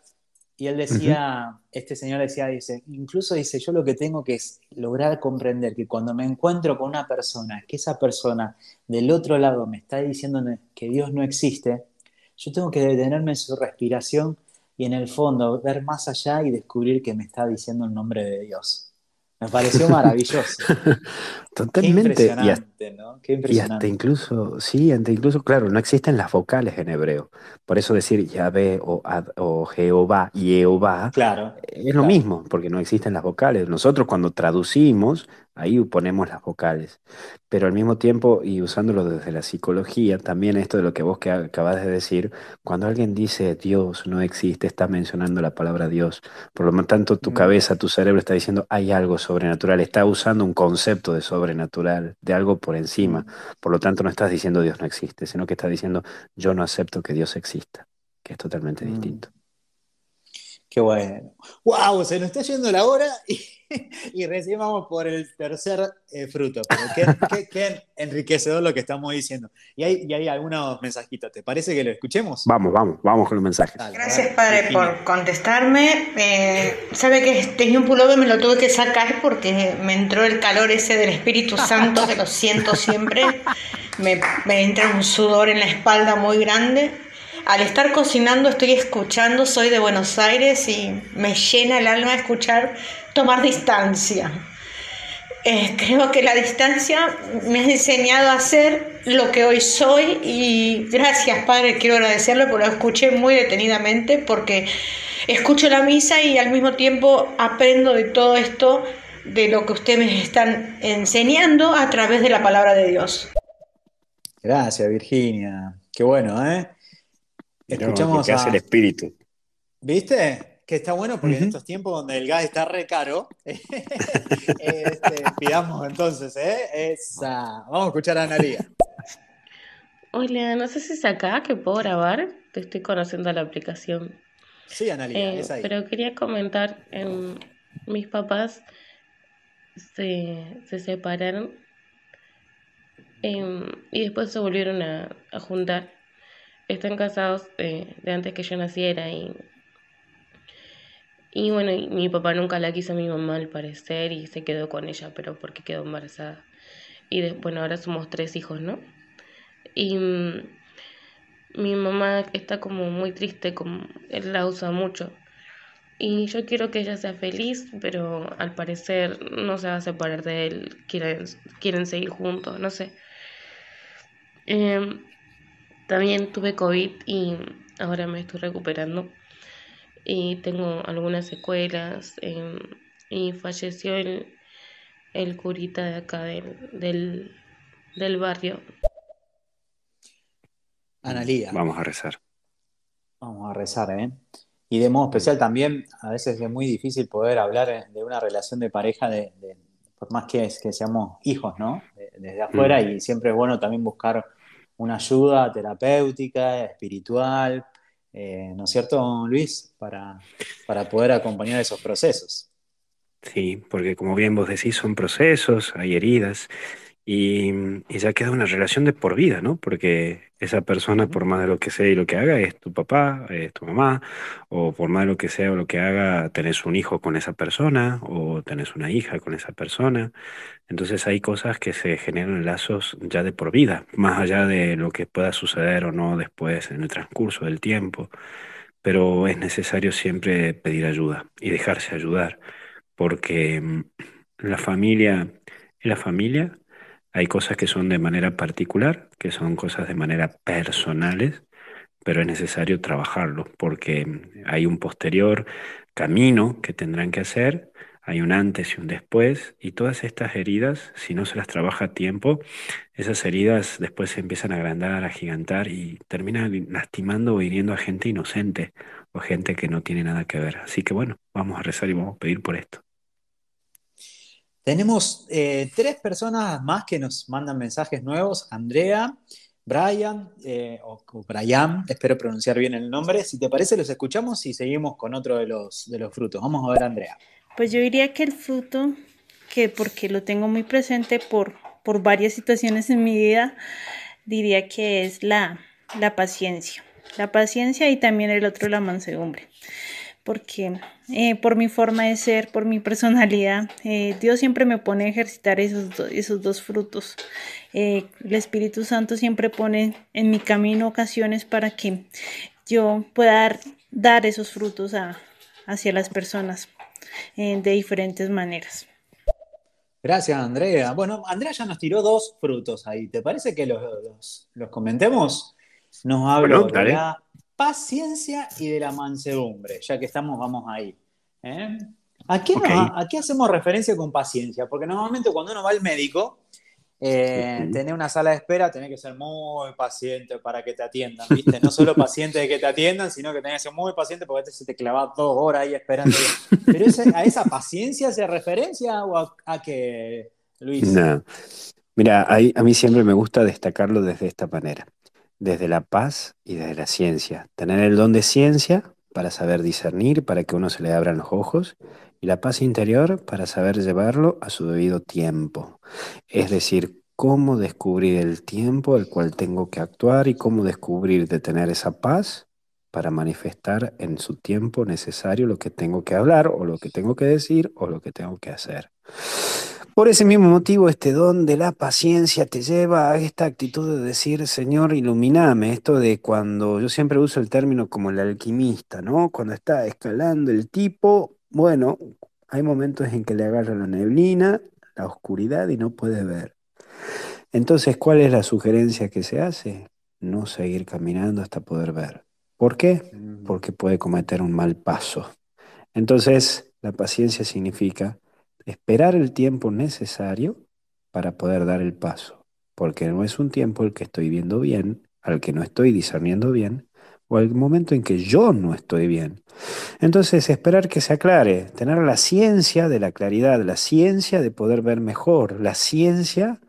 Y él decía, este señor decía, dice, incluso dice, yo lo que tengo que es lograr comprender que cuando me encuentro con una persona, que esa persona del otro lado me está diciendo que Dios no existe, yo tengo que detenerme en su respiración y en el fondo ver más allá y descubrir que me está diciendo el nombre de Dios. Me pareció maravilloso. Totalmente. y hasta, ¿no? Qué impresionante. Y hasta incluso, sí, incluso, claro, no existen las vocales en hebreo. Por eso decir Yahvé o, Ad, o Jehová, Yehová, claro, es lo mismo, porque no existen las vocales. Nosotros cuando traducimos, Ahí ponemos las vocales. Pero al mismo tiempo, y usándolo desde la psicología, también esto de lo que vos que acabas de decir, cuando alguien dice Dios no existe, está mencionando la palabra Dios. Por lo tanto, tu mm. cabeza, tu cerebro está diciendo hay algo sobrenatural, está usando un concepto de sobrenatural, de algo por encima. Mm. Por lo tanto, no estás diciendo Dios no existe, sino que estás diciendo yo no acepto que Dios exista, que es totalmente mm. distinto. Qué bueno. ¡Wow! Se nos está yendo la hora y y recibamos por el tercer eh, fruto. Pero qué, enriquecedor lo que estamos diciendo. Y hay, y hay algunos mensajitos. ¿Te parece que lo escuchemos? Vamos, vamos, vamos con los mensajes. Gracias, padre, por contestarme. Eh, sabe que tenía un pullover, me lo tuve que sacar porque me entró el calor ese del Espíritu Santo, que lo siento siempre. me entra un sudor en la espalda muy grande al estar cocinando estoy escuchando, soy de Buenos Aires y me llena el alma escuchar tomar distancia. Eh, creo que la distancia me ha enseñado a ser lo que hoy soy y gracias Padre, quiero agradecerlo porque lo escuché muy detenidamente porque escucho la misa y al mismo tiempo aprendo de todo esto, de lo que ustedes me están enseñando a través de la palabra de Dios. Gracias Virginia, qué bueno, ¿eh? Escuchamos a... hace el espíritu. ¿Viste? Que está bueno porque en estos tiempos donde el gas está re caro, eh, este, pidamos entonces, ¿eh? Vamos a escuchar a Analia. Hola, no sé si es acá que puedo grabar, te estoy conociendo la aplicación. Sí, Analia, eh, es ahí. Pero quería comentar, em, mis papás se, separaron em, y después se volvieron a juntar están casados de antes que yo naciera y, y bueno, mi papá nunca la quiso a mi mamá al parecer y se quedó con ella, pero porque quedó embarazada. Y bueno, ahora somos tres hijos, ¿no? Y mm, mi mamá está como muy triste, como él la usa mucho. Y yo quiero que ella sea feliz, pero al parecer no se va a separar de él, quieren, quieren seguir juntos, no sé. Eh, también tuve COVID y ahora me estoy recuperando y tengo algunas secuelas em, y falleció el, el, curita de acá del, del, barrio. Analía. Vamos a rezar. Vamos a rezar, ¿eh? Y de modo especial también, a veces es muy difícil poder hablar eh, de una relación de pareja, de, por más que, es, que seamos hijos, ¿no? desde afuera, mm. y siempre es bueno también buscar una ayuda terapéutica, espiritual, eh, ¿no es cierto, Luis? Para, para poder acompañar esos procesos. Sí, porque como bien vos decís, son procesos, hay heridas, y, mm, ya queda una relación de por vida, ¿no? Porque esa persona, por más de lo que sea y lo que haga, es tu papá, es tu mamá, o por más de lo que sea o lo que haga, tenés un hijo con esa persona, o tenés una hija con esa persona. Entonces hay cosas que se generan lazos ya de por vida, más allá de lo que pueda suceder o no después en el transcurso del tiempo. Pero es necesario siempre pedir ayuda y dejarse ayudar, porque mm, la familia, la familia hay cosas que son de manera particular, que son cosas de manera personales, pero es necesario trabajarlos porque hay un posterior camino que tendrán que hacer, hay un antes y un después, y todas estas heridas, si no se las trabaja a tiempo, esas heridas después se empiezan a agrandar, a gigantar y terminan lastimando o hiriendo a gente inocente o gente que no tiene nada que ver. Así que bueno, vamos a rezar y vamos a pedir por esto. Tenemos eh, tres personas más que nos mandan mensajes nuevos. Andrea, Brian, eh, o, Brian, espero pronunciar bien el nombre. Si te parece, los escuchamos y seguimos con otro de los, de los frutos. Vamos a ver, Andrea. Pues yo diría que el fruto, que porque lo tengo muy presente por, por varias situaciones en mi vida, diría que es la, la paciencia. La paciencia y también el otro, la mansedumbre porque eh, por mi forma de ser, por mi personalidad, eh, Dios siempre me pone a ejercitar esos, esos dos frutos. Eh, el Espíritu Santo siempre pone en mi camino ocasiones para que yo pueda dar, esos frutos hacia las personas de diferentes maneras. Gracias, Andrea. Bueno, Andrea ya nos tiró dos frutos ahí. ¿Te parece que los, los, comentemos? Nos habla Andrea? paciencia y de la mansedumbre, ya que estamos, vamos ahí. ¿eh? ¿A, qué hacemos referencia con paciencia? Porque normalmente cuando uno va al médico, eh, tener una sala de espera, tenés que ser muy paciente para que te atiendan, ¿viste? No solo paciente de que te atiendan, sino que tenés que ser muy paciente porque se te clava dos horas ahí esperando. Pero a esa paciencia se referencia o a, qué, Luis. Mira, a mí siempre me gusta destacarlo desde esta manera desde la paz y desde la ciencia. Tener el don de ciencia para saber discernir, para que uno se le abran los ojos, y la paz interior para saber llevarlo a su debido tiempo. Es decir, cómo descubrir el tiempo al cual tengo que actuar y cómo descubrir de tener esa paz para manifestar en su tiempo necesario lo que tengo que hablar o lo que tengo que decir o lo que tengo que hacer. Por ese mismo motivo, este don de la paciencia te lleva a esta actitud de decir, Señor, iluminame. Esto de cuando yo siempre uso el término como el alquimista, ¿no? Cuando está escalando el tipo, bueno, hay momentos en que le agarra la neblina, la oscuridad y no puede ver. Entonces, ¿cuál es la sugerencia que se hace? No seguir caminando hasta poder ver. ¿Por qué? Mm. Porque puede cometer un mal paso. Entonces, la paciencia significa esperar el tiempo necesario para poder dar el paso, porque no es un tiempo el que estoy viendo bien, al que no estoy discerniendo bien, o al momento en que yo no estoy bien. Entonces, esperar que se aclare, tener la ciencia de la claridad, la ciencia de poder ver mejor, la ciencia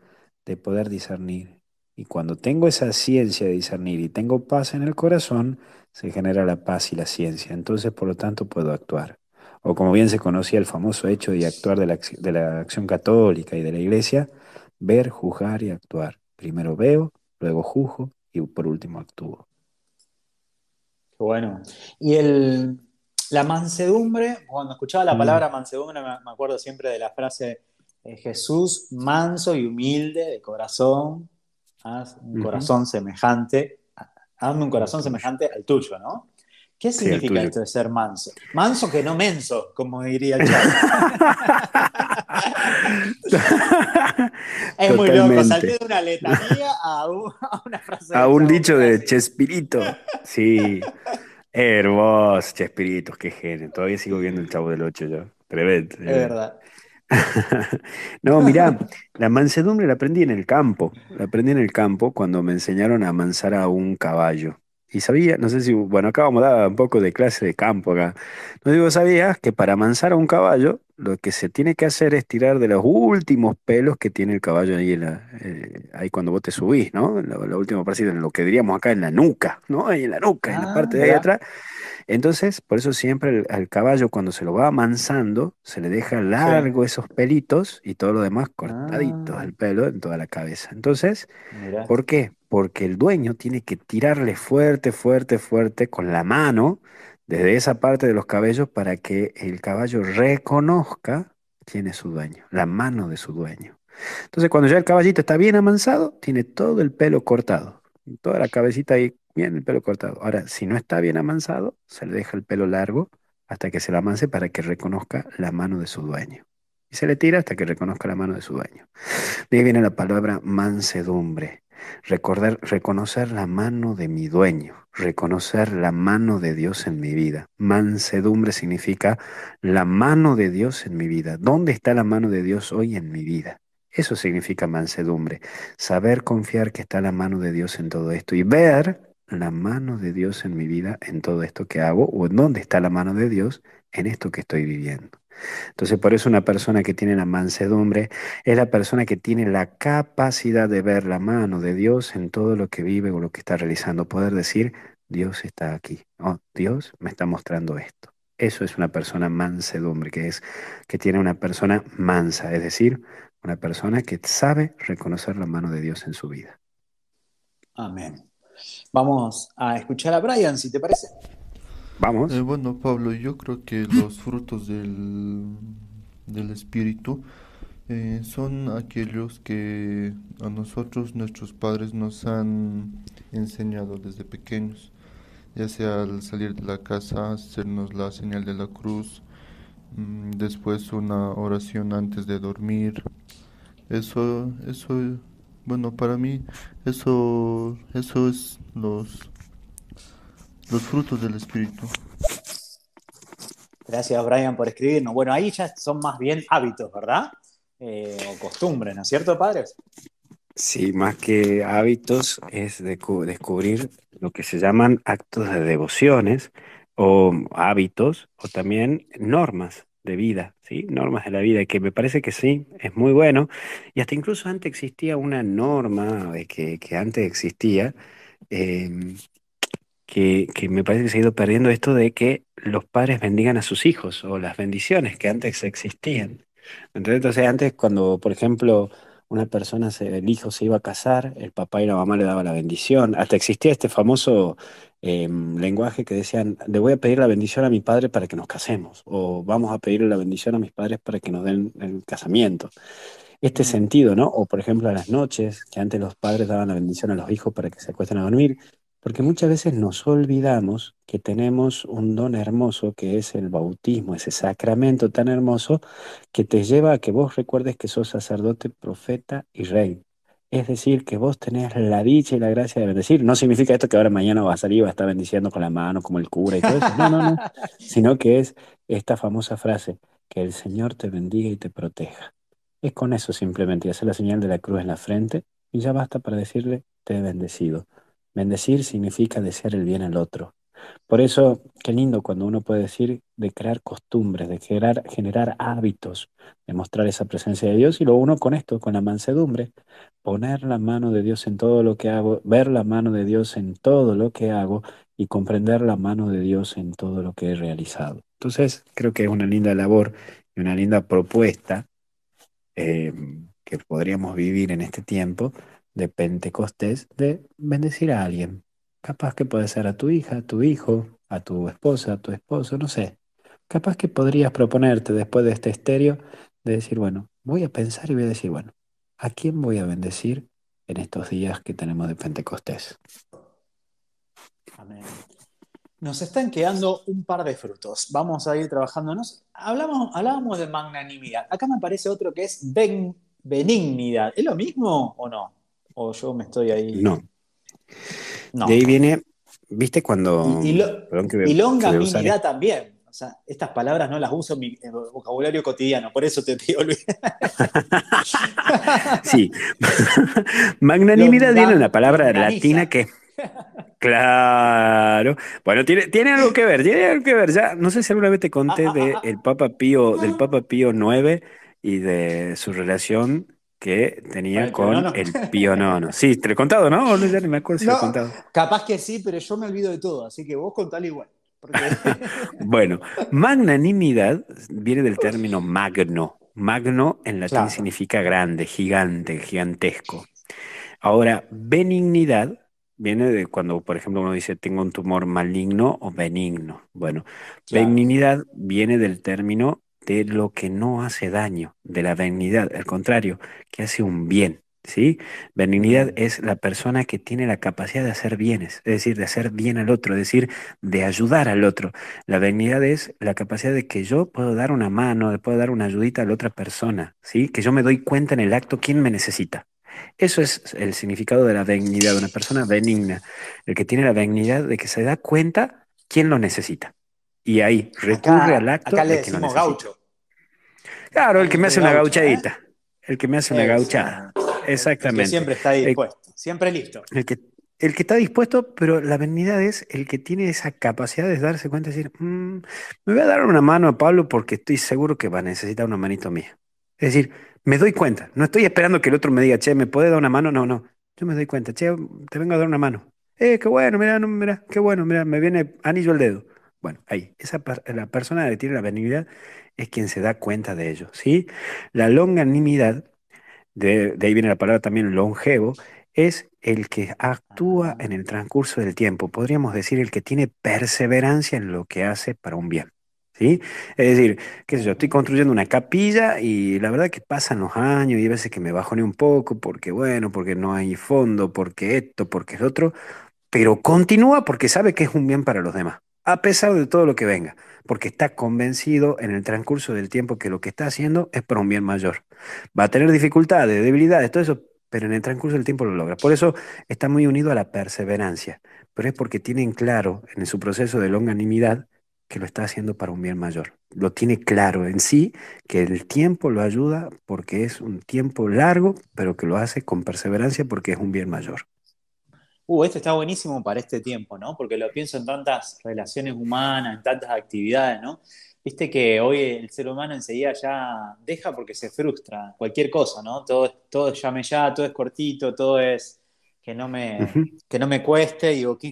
de poder discernir. Y cuando tengo esa ciencia de discernir y tengo paz en el corazón, se genera la paz y la ciencia. Entonces, por lo tanto, puedo actuar o como bien se conocía el famoso hecho de actuar de la, acción católica y de la iglesia, ver, juzgar y actuar. Primero veo, luego juzgo y por último actúo. Bueno, y el, la mansedumbre, cuando escuchaba la mm. palabra mansedumbre me, acuerdo siempre de la frase Jesús manso y humilde de corazón, haz ¿ah? un corazón semejante, hazme un corazón semejante al tuyo, ¿no? ¿Qué significa esto de ser manso? Manso que no menso, como diría el chavo. es muy loco, salté de una letanía a, un, una frase. A un dicho de Chespirito. Sí. Hermoso, Chespirito, qué genio. Todavía sigo viendo el chavo del 8 yo. Tremendo. Es verdad. no, mirá, la mansedumbre la aprendí en el campo. La aprendí en el campo cuando me enseñaron a mansar a un caballo y sabía, no sé si, bueno, acá vamos a dar un poco de clase de campo acá. No digo, sabías que para amansar a un caballo, lo que se tiene que hacer es tirar de los últimos pelos que tiene el caballo ahí, en la- eh, ahí cuando vos te subís, ¿no? La, última lo que diríamos acá en la nuca, ¿no? Ahí en la nuca, en la ah, parte de ahí atrás. Entonces, por eso siempre el- al caballo cuando se lo va amansando, se le deja largo esos pelitos y todo lo demás cortaditos ah. el pelo en toda la cabeza. Entonces, ¿por qué? Porque el dueño tiene que tirarle fuerte, fuerte, fuerte con la mano desde esa parte de los cabellos para que el caballo reconozca quién es su dueño, la mano de su dueño. Entonces, cuando ya el caballito está bien amansado, tiene todo el pelo cortado, toda la cabecita ahí bien el pelo cortado. Ahora, si no está bien amansado, se le deja el pelo largo hasta que se lo amance para que reconozca la mano de su dueño. Y se le tira hasta que reconozca la mano de su dueño. De ahí viene la palabra mansedumbre. Recordar, reconocer la mano de mi dueño, reconocer la mano de Dios en mi vida. Mansedumbre significa la mano de Dios en mi vida. ¿Dónde está la mano de Dios hoy en mi vida? Eso significa mansedumbre. Saber confiar que está la mano de Dios en todo esto y ver la mano de Dios en mi vida, en todo esto que hago, o en dónde está la mano de Dios en esto que estoy viviendo. Entonces, por eso una persona que tiene la mansedumbre es la persona que tiene la capacidad de ver la mano de Dios en todo lo que vive o lo que está realizando, poder decir, Dios está aquí, oh, Dios me está mostrando esto. Eso es una persona mansedumbre, que es que tiene una persona mansa, es decir, una persona que sabe reconocer la mano de Dios en su vida. Amén. Vamos a escuchar a Brian, si te parece. Vamos. Eh, bueno, Pablo, yo creo que los frutos del, Espíritu eh, son aquellos que a nosotros, nuestros padres, nos han enseñado desde pequeños, ya sea al salir de la casa, hacernos la señal de la cruz, mm, después una oración antes de dormir. Eso, eso, bueno, para mí eso, eso es los, los frutos del Espíritu. Gracias, Brian, por escribirnos. Bueno, ahí ya son más bien hábitos, ¿verdad? Eh, o costumbres, ¿no es cierto, padres? Sí, más que hábitos es descubrir lo que se llaman actos de devociones o hábitos o también normas de vida, ¿sí? Normas de la vida, que me parece que sí, es muy bueno. Y hasta incluso antes existía una norma que, antes existía, em, que, me parece que se ha ido perdiendo esto de que los padres bendigan a sus hijos o las bendiciones que antes existían. Entonces antes cuando, por ejemplo, una persona, se- el hijo se iba a casar, el papá y la mamá le daban la bendición. Hasta existía este famoso Em, lenguaje que decían, le voy a pedir la bendición a mi padre para que nos casemos, o vamos a pedirle la bendición a mis padres para que nos den el casamiento. Este sentido, ¿no? O por ejemplo a las noches, que antes los padres daban la bendición a los hijos para que se acuesten a dormir, porque muchas veces nos olvidamos que tenemos un don hermoso que es el bautismo, ese sacramento tan hermoso que te lleva a que vos recuerdes que sos sacerdote, profeta y rey. Es decir, que vos tenés la dicha y la gracia de bendecir. No significa esto que ahora mañana vas a salir y vas a estar bendiciendo con la mano como el cura y todo eso. No, no, no. Sino que es esta famosa frase, que el Señor te bendiga y te proteja. Es con eso simplemente, y hacer la señal de la cruz en la frente y ya basta para decirle, te he bendecido. Bendecir significa desear el bien al otro, por eso, qué lindo cuando uno puede decir de crear costumbres, de generar, hábitos, de mostrar esa presencia de Dios y lo uno con esto, con la mansedumbre, poner la mano de Dios en todo lo que hago, ver la mano de Dios en todo lo que hago y comprender la mano de Dios en todo lo que he realizado. Entonces, creo que es una linda labor y una linda propuesta eh, que podríamos vivir en este tiempo de Pentecostés de bendecir a alguien, Capaz que puede ser a tu hija, a tu hijo, a tu esposa, a tu esposo, no sé. Capaz que podrías proponerte después de este estéreo de decir, bueno, voy a pensar y voy a decir, bueno, ¿a quién voy a bendecir en estos días que tenemos de Pentecostés? Amén. Nos están quedando un par de frutos. Vamos a ir trabajándonos. Hablamos, hablábamos de magnanimidad. Acá me aparece otro que es ben, benignidad. ¿Es lo mismo o no? ¿O yo me estoy ahí? No. De ahí viene, ¿viste cuando. Y, longa también. O sea, estas palabras no las uso en mi vocabulario cotidiano, por eso te digo, sí. Magnanimidad viene la palabra latina que. Claro. Bueno, tiene, tiene algo que ver, tiene algo que ver. Ya, no sé si alguna vez te conté ah, ah, de ah, el Papa Pío, del Papa Pío IX y de su relación que tenía con el pionono. Sí, te lo he contado, ¿no? Ya ni me acuerdo si he contado. Capaz que sí, pero yo me olvido de todo, así que vos contale igual. bueno, magnanimidad viene del término magno. Magno en latín significa grande, gigante, gigantesco. Ahora, benignidad viene de cuando, por ejemplo, uno dice tengo un tumor maligno o benigno. Bueno, benignidad viene del término de lo que no hace daño, de la benignidad, al contrario, que hace un bien. ¿Sí? Benignidad es la persona que tiene la capacidad de hacer bienes, es decir, de hacer bien al otro, es decir, de ayudar al otro. La benignidad es la capacidad de que yo puedo dar una mano, de puedo dar una ayudita a la otra persona, ¿sí? Que yo me doy cuenta en el acto quién me necesita. Eso es el significado de la benignidad, una persona benigna, el que tiene la benignidad de que se da cuenta quién lo necesita y ahí recurre al acto. Acá le gaucho. Claro, el que me hace una gauchadita. El que me hace una gauchada. Exactamente. El que siempre está dispuesto, siempre listo. El que, el que está dispuesto, pero la venida es el que tiene esa capacidad de darse cuenta y decir, mm, me voy a dar una mano a Pablo porque estoy seguro que va a necesitar una manito mía. Es decir, me doy cuenta. No estoy esperando que el otro me diga, che, ¿me puede dar una mano? No, no. Yo me doy cuenta, che, te vengo a dar una mano. Eh, qué bueno, mira, mira, qué bueno, mira, me viene anillo al dedo. Bueno, ahí, esa la persona que tiene la benignidad es quien se da cuenta de ello, ¿sí? La longanimidad, de, ahí viene la palabra también longevo, es el que actúa ah. en el transcurso del tiempo, podríamos decir el que tiene perseverancia en lo que hace para un bien. ¿Sí? Es decir, que yo, estoy construyendo una capilla y la verdad que pasan los años y a veces que me bajone un poco porque, bueno, porque no hay fondo, porque esto, porque es otro, pero continúa porque sabe que es un bien para los demás a pesar de todo lo que venga, porque está convencido en el transcurso del tiempo que lo que está haciendo es para un bien mayor. Va a tener dificultades, debilidades, todo eso, pero en el transcurso del tiempo lo logra. Por eso está muy unido a la perseverancia, pero es porque tienen claro en su proceso de longanimidad que lo está haciendo para un bien mayor. Lo tiene claro en sí, que el tiempo lo ayuda porque es un tiempo largo, pero que lo hace con perseverancia porque es un bien mayor uh, este está buenísimo para este tiempo, ¿no? Porque lo pienso en tantas relaciones humanas, en tantas actividades, ¿no? Viste que hoy el ser humano enseguida ya deja porque se frustra, cualquier cosa, ¿no? Todo, es llame ya, todo es cortito, todo es que no me, que no me cueste. Digo, qué,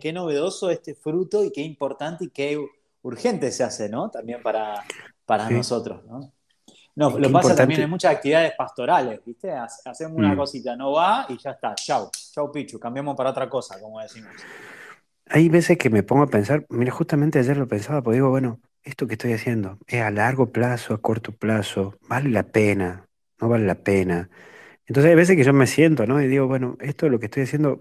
qué, novedoso este fruto y qué importante y qué urgente se hace, ¿no? También para, para nosotros, ¿no? No, lo pasa también en muchas actividades pastorales, ¿viste? Hacemos una mm. cosita, no va y ya está, chau, chau Pichu, cambiamos para otra cosa, como decimos. Hay veces que me pongo a pensar, mira, justamente ayer lo pensaba, porque digo, bueno, esto que estoy haciendo es a largo plazo, a corto plazo, vale la pena, no vale la pena. Entonces hay veces que yo me siento, ¿no? Y digo, bueno, esto es lo que estoy haciendo,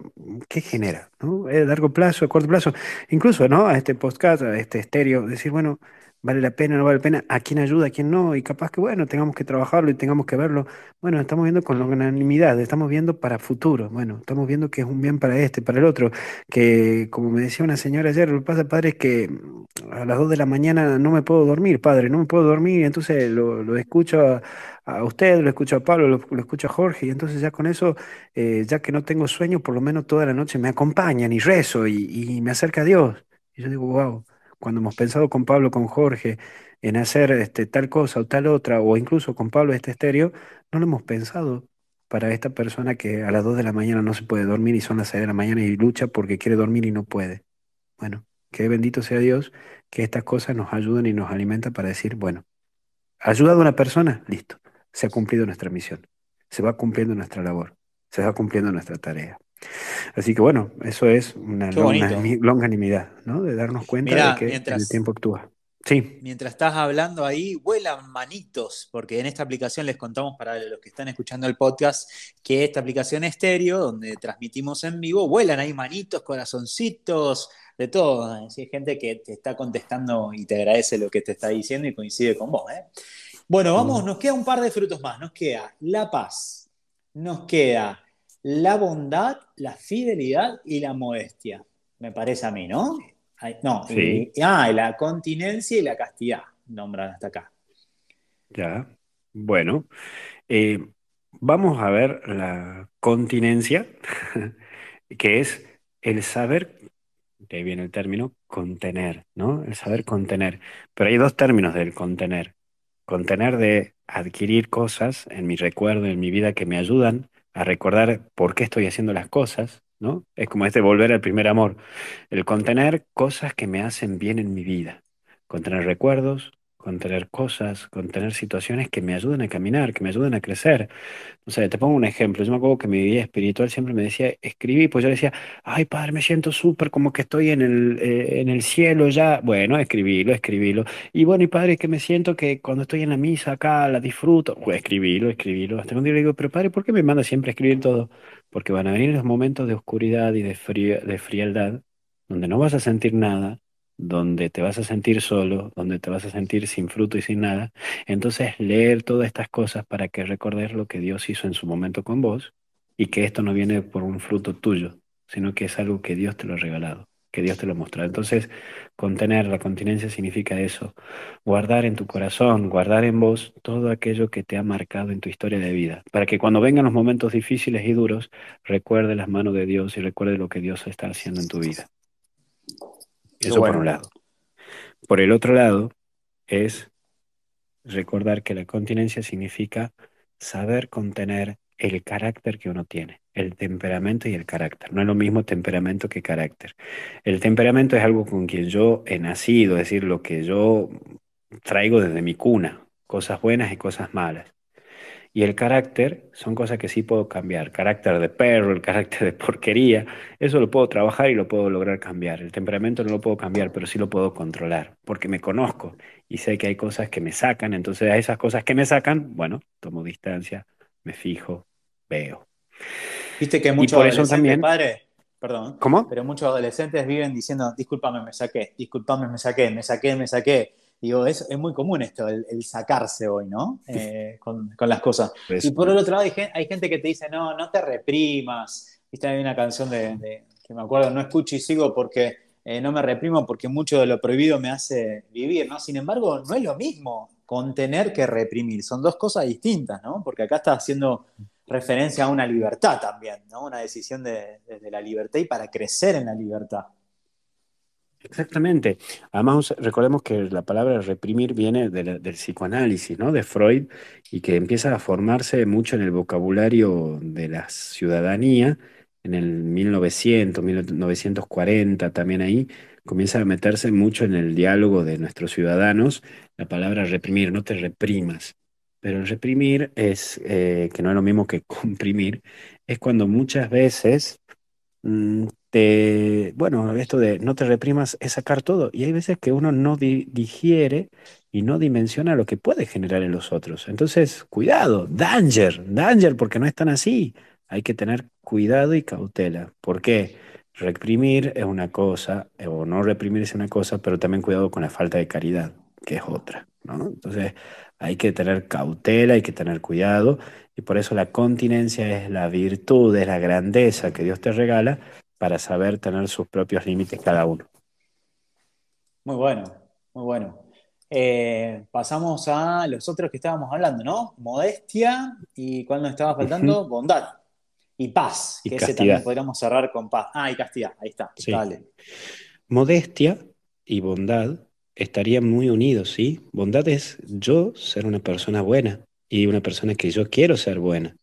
¿qué genera? ¿No? ¿Es a largo plazo, a corto plazo? Incluso, ¿no? A este podcast, a este estéreo, decir, bueno, vale la pena, no vale la pena, a quién ayuda, a quién no, y capaz que, bueno, tengamos que trabajarlo y tengamos que verlo. Bueno, estamos viendo con unanimidad, estamos viendo para futuro, bueno, estamos viendo que es un bien para este, para el otro, que como me decía una señora ayer, lo que pasa, padre, es que mm, a las dos de la mañana no me puedo dormir, padre, no me puedo dormir, entonces lo, lo escucho a, usted, lo escucho a Pablo, lo, escucho a Jorge, y entonces ya con eso, eh, ya que no tengo sueño, por lo menos toda la noche me acompañan y rezo y, y me acerca a Dios. Y yo digo, wow cuando hemos pensado con Pablo, con Jorge, en hacer este, tal cosa o tal otra, o incluso con Pablo este estéreo, no lo hemos pensado para esta persona que a las 2 de la mañana no se puede dormir y son las 6 de la mañana y lucha porque quiere dormir y no puede. Bueno, que bendito sea Dios que estas cosas nos ayuden y nos alimentan para decir, bueno, ayudado a una persona, listo, se ha cumplido nuestra misión, se va cumpliendo nuestra labor, se va cumpliendo nuestra tarea. Así que bueno, eso es una longanimidad, ¿no? De darnos cuenta de que el tiempo actúa. Sí. Mientras estás hablando ahí, vuelan manitos, porque en esta aplicación les contamos para los que están escuchando el podcast que esta aplicación estéreo, donde transmitimos en vivo, vuelan ahí manitos, corazoncitos, de todo. Hay gente que te está contestando y te agradece lo que te está diciendo y coincide con vos. ¿eh? Bueno, vamos, mm. nos queda un par de frutos más. Nos queda La Paz, nos queda la bondad, la fidelidad y la modestia. Me parece a mí, ¿no? no, ah, la continencia y la castidad, nombran hasta acá. Ya, bueno. Eh, vamos a ver la continencia, que es el saber, de ahí viene el término, contener, ¿no? El saber contener. Pero hay dos términos del contener. Contener de adquirir cosas en mi recuerdo, en mi vida, que me ayudan a recordar por qué estoy haciendo las cosas, ¿no? Es como este volver al primer amor, el contener cosas que me hacen bien en mi vida, contener recuerdos, con tener cosas, con tener situaciones que me ayuden a caminar, que me ayuden a crecer. O sea, te pongo un ejemplo. Yo me acuerdo que mi vida espiritual siempre me decía, escribí, pues yo decía, ay padre, me siento súper como que estoy en el, eh, en el cielo ya. Bueno, escribílo, escribílo. Y bueno, y padre, es que me siento que cuando estoy en la misa acá la disfruto. Pues escribílo, escribílo. Hasta un día le digo, pero padre, ¿por qué me manda siempre a escribir todo? Porque van a venir los momentos de oscuridad y de, de frialdad, donde no vas a sentir nada donde te vas a sentir solo, donde te vas a sentir sin fruto y sin nada. Entonces, leer todas estas cosas para que recordes lo que Dios hizo en su momento con vos y que esto no viene por un fruto tuyo, sino que es algo que Dios te lo ha regalado, que Dios te lo mostró. Entonces, contener la continencia significa eso, guardar en tu corazón, guardar en vos todo aquello que te ha marcado en tu historia de vida, para que cuando vengan los momentos difíciles y duros, recuerde las manos de Dios y recuerde lo que Dios está haciendo en tu vida. Eso por un lado. Por el otro lado, es recordar que la continencia significa saber contener el carácter que uno tiene, el temperamento y el carácter. No es lo mismo temperamento que carácter. El temperamento es algo con quien yo he nacido, es decir, lo que yo traigo desde mi cuna, cosas buenas y cosas malas. Y el carácter son cosas que sí puedo cambiar. Carácter de perro, el carácter de porquería, eso lo puedo trabajar y lo puedo lograr cambiar. El temperamento no lo puedo cambiar, pero sí lo puedo controlar, porque me conozco y sé que hay cosas que me sacan. Entonces a esas cosas que me sacan, bueno, tomo distancia, me fijo, veo. Viste que muchos adolescentes, también, perdón, ¿cómo? pero muchos adolescentes viven diciendo, discúlpame, me saqué, discúlpame, me saqué, me saqué, me saqué. Digo, es, es muy común esto, el, sacarse hoy, ¿no? Eh, con, con, las cosas. Pues y por otro lado, hay, gente que te dice, no, no te reprimas. Viste, hay una canción de, que me acuerdo, no escucho y sigo porque eh, no me reprimo, porque mucho de lo prohibido me hace vivir, ¿no? Sin embargo, no es lo mismo contener que reprimir. Son dos cosas distintas, ¿no? Porque acá está haciendo referencia a una libertad también, ¿no? Una decisión de la libertad y para crecer en la libertad. Exactamente. Además, recordemos que la palabra reprimir viene del, psicoanálisis, ¿no? De Freud, y que empieza a formarse mucho en el vocabulario de la ciudadanía en el 1900, 1940, también ahí comienza a meterse mucho en el diálogo de nuestros ciudadanos la palabra reprimir, no te reprimas. Pero reprimir es, eh, que no es lo mismo que comprimir, es cuando muchas veces mm, bueno, esto de no te reprimas es sacar todo. Y hay veces que uno no digiere y no dimensiona lo que puede generar en los otros. Entonces, cuidado, danger, danger, porque no es tan así. Hay que tener cuidado y cautela. ¿Por qué? Reprimir es una cosa, eh, o no reprimir es una cosa, pero también cuidado con la falta de caridad, que es otra. Entonces, hay que tener cautela, hay que tener cuidado, y por eso la continencia es la virtud, es la grandeza que Dios te regala para saber tener sus propios límites cada uno. Muy bueno, muy bueno. Eh, pasamos a los otros que estábamos hablando, ¿no? Modestia y cuando estaba faltando, bondad y paz, que ese también podríamos cerrar con paz. Ah, y castidad, ahí está. Sí. Modestia y bondad estarían muy unidos, ¿sí? Bondad es yo ser una persona buena y una persona que yo quiero ser buena.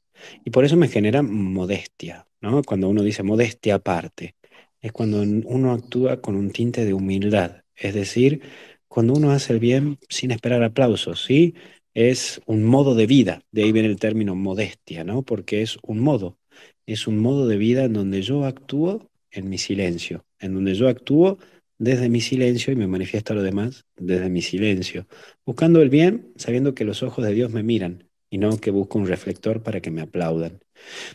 Y por eso me genera modestia, cuando uno dice modestia aparte, es cuando uno actúa con un tinte de humildad, es decir, cuando uno hace el bien sin esperar aplausos, ¿sí? Es un modo de vida, de ahí viene el término modestia, ¿no? Porque es un modo, es un modo de vida en donde yo actúo en mi silencio, en donde yo actúo desde mi silencio y me manifiesta lo demás desde mi silencio, buscando el bien, sabiendo que los ojos de Dios me miran y no que busco un reflector para que me aplaudan.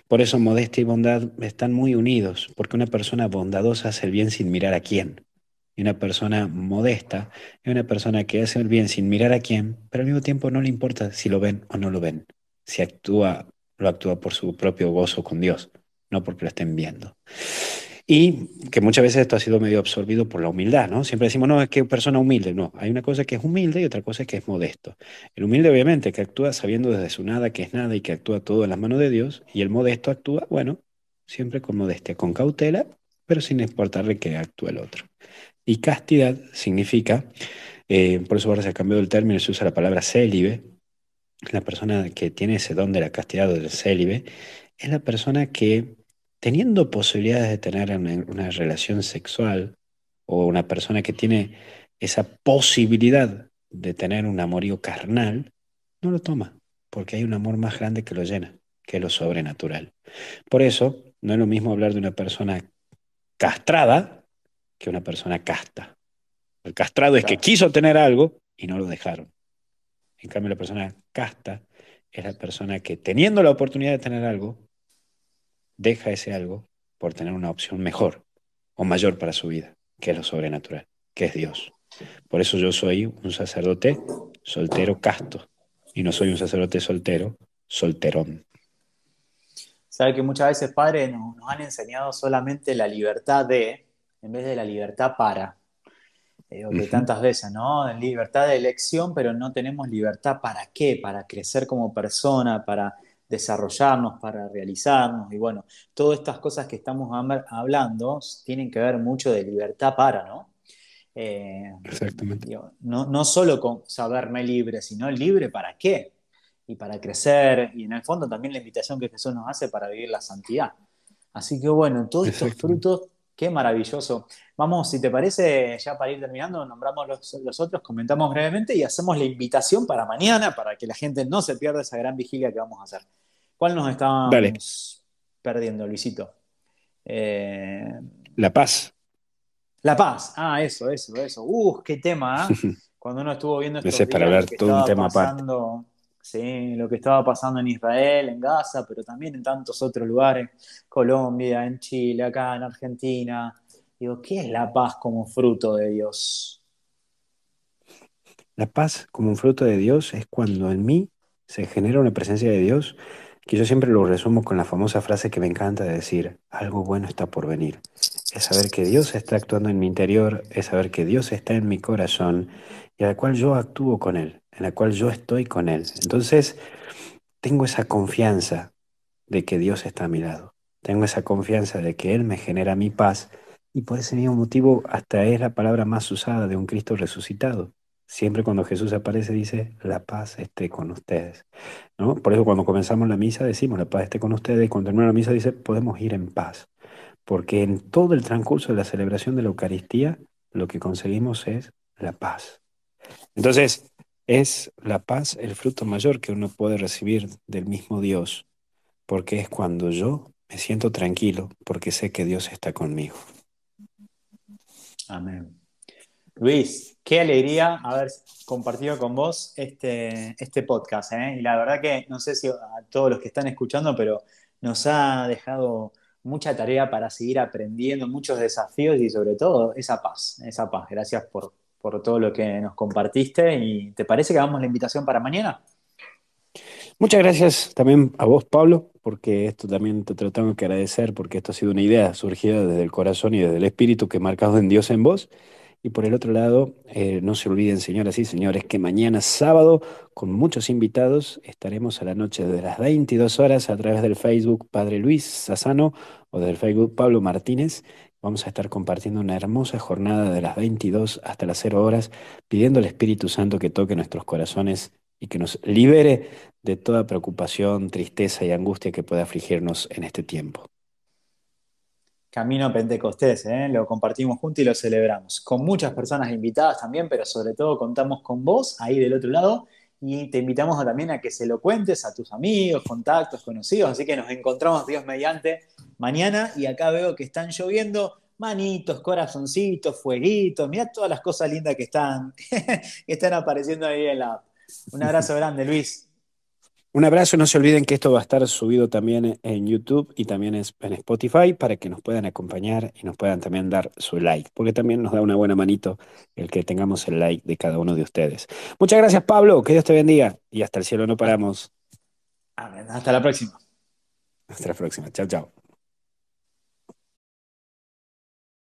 Por eso modestia y bondad están muy unidos, porque una persona bondadosa hace el bien sin mirar a quién. Y una persona modesta es una persona que hace el bien sin mirar a quién, pero al mismo tiempo no le importa si lo ven o no lo ven. Si actúa, lo actúa por su propio gozo con Dios, no porque lo estén viendo y que muchas veces esto ha sido medio absorbido por la humildad, ¿no? Siempre decimos, no, es que persona humilde, no, hay una cosa que es humilde y otra cosa que es modesto. El humilde obviamente que actúa sabiendo desde su nada que es nada y que actúa todo en las manos de Dios, y el modesto actúa, bueno, siempre con modestia, con cautela, pero sin importarle que actúe el otro. Y castidad significa, eh, por eso ahora se ha cambiado el término, se usa la palabra célibe, la persona que tiene ese don de la castidad o del célibe, es la persona que teniendo posibilidades de tener una, relación sexual o una persona que tiene esa posibilidad de tener un amorío carnal, no lo toma, porque hay un amor más grande que lo llena, que lo sobrenatural. Por eso, no es lo mismo hablar de una persona castrada que una persona casta. El castrado es que quiso tener algo y no lo dejaron. En cambio, la persona casta es la persona que teniendo la oportunidad de tener algo, deja ese algo por tener una opción mejor o mayor para su vida, que es lo sobrenatural, que es Dios. Por eso yo soy un sacerdote soltero casto y no soy un sacerdote soltero solterón. Sabe que muchas veces, padre, nos, han enseñado solamente la libertad de, en vez de la libertad para. Eh, que tantas veces, ¿no? Libertad de elección, pero no tenemos libertad para qué, para crecer como persona, para desarrollarnos, para realizarnos. Y bueno, todas estas cosas que estamos hablando tienen que ver mucho de libertad para, ¿no? Eh, Exactamente. no, no, solo con saberme libre, sino libre para qué y para crecer. Y en el fondo también la invitación que Jesús nos hace para vivir la santidad. Así que bueno, todos estos frutos Qué maravilloso. Vamos, si te parece, ya para ir terminando, nombramos los, otros, comentamos brevemente y hacemos la invitación para mañana para que la gente no se pierda esa gran vigilia que vamos a hacer. ¿Cuál nos estábamos perdiendo, Luisito? Eh, la paz. La paz. Ah, eso, eso, eso. Uf, qué tema. ¿ah? Cuando uno estuvo viendo estos es para ver todo un tema pasando... ¿sí? lo que estaba pasando en Israel, en Gaza, pero también en tantos otros lugares, Colombia, en Chile, acá en Argentina. Digo, ¿qué es la paz como fruto de Dios? La paz como fruto de Dios es cuando en mí se genera una presencia de Dios, que yo siempre lo resumo con la famosa frase que me encanta de decir, algo bueno está por venir. Es saber que Dios está actuando en mi interior, es saber que Dios está en mi corazón y al cual yo actúo con Él en la cual yo estoy con Él. Entonces, tengo esa confianza de que Dios está a mi lado. Tengo esa confianza de que Él me genera mi paz. Y por ese mismo motivo, hasta es la palabra más usada de un Cristo resucitado. Siempre cuando Jesús aparece dice, la paz esté con ustedes. ¿No? Por eso cuando comenzamos la misa decimos, la paz esté con ustedes. Y cuando termina la misa dice, podemos ir en paz. Porque en todo el transcurso de la celebración de la Eucaristía, lo que conseguimos es la paz. Entonces, es la paz el fruto mayor que uno puede recibir del mismo Dios, porque es cuando yo me siento tranquilo, porque sé que Dios está conmigo. Amén. Luis, qué alegría haber compartido con vos este, este podcast. ¿eh? Y la verdad que no sé si a todos los que están escuchando, pero nos ha dejado mucha tarea para seguir aprendiendo, muchos desafíos y sobre todo esa paz, esa paz. Gracias por, por todo lo que nos compartiste y ¿te parece que hagamos la invitación para mañana? Muchas gracias también a vos, Pablo, porque esto también te, tratamos de que agradecer, porque esto ha sido una idea surgida desde el corazón y desde el espíritu que marcado en Dios en vos. Y por el otro lado, eh, no se olviden, señoras y señores, que mañana sábado, con muchos invitados, estaremos a la noche de las 22 horas a través del Facebook Padre Luis Sassano o del Facebook Pablo Martínez, Vamos a estar compartiendo una hermosa jornada de las 22 hasta las 0 horas, pidiendo al Espíritu Santo que toque nuestros corazones y que nos libere de toda preocupación, tristeza y angustia que pueda afligirnos en este tiempo. Camino Pentecostés, ¿eh? lo compartimos juntos y lo celebramos. Con muchas personas invitadas también, pero sobre todo contamos con vos ahí del otro lado y te invitamos a, también a que se lo cuentes a tus amigos, contactos, conocidos. Así que nos encontramos, Dios mediante, mañana y acá veo que están lloviendo manitos, corazoncitos, fueguitos, Mira todas las cosas lindas que están, que están apareciendo ahí en la app. Un abrazo grande, Luis. Un abrazo, no se olviden que esto va a estar subido también en YouTube y también en Spotify para que nos puedan acompañar y nos puedan también dar su like, porque también nos da una buena manito el que tengamos el like de cada uno de ustedes. Muchas gracias, Pablo, que Dios te bendiga y hasta el cielo no paramos. Hasta la próxima. Hasta la próxima, chao, chao.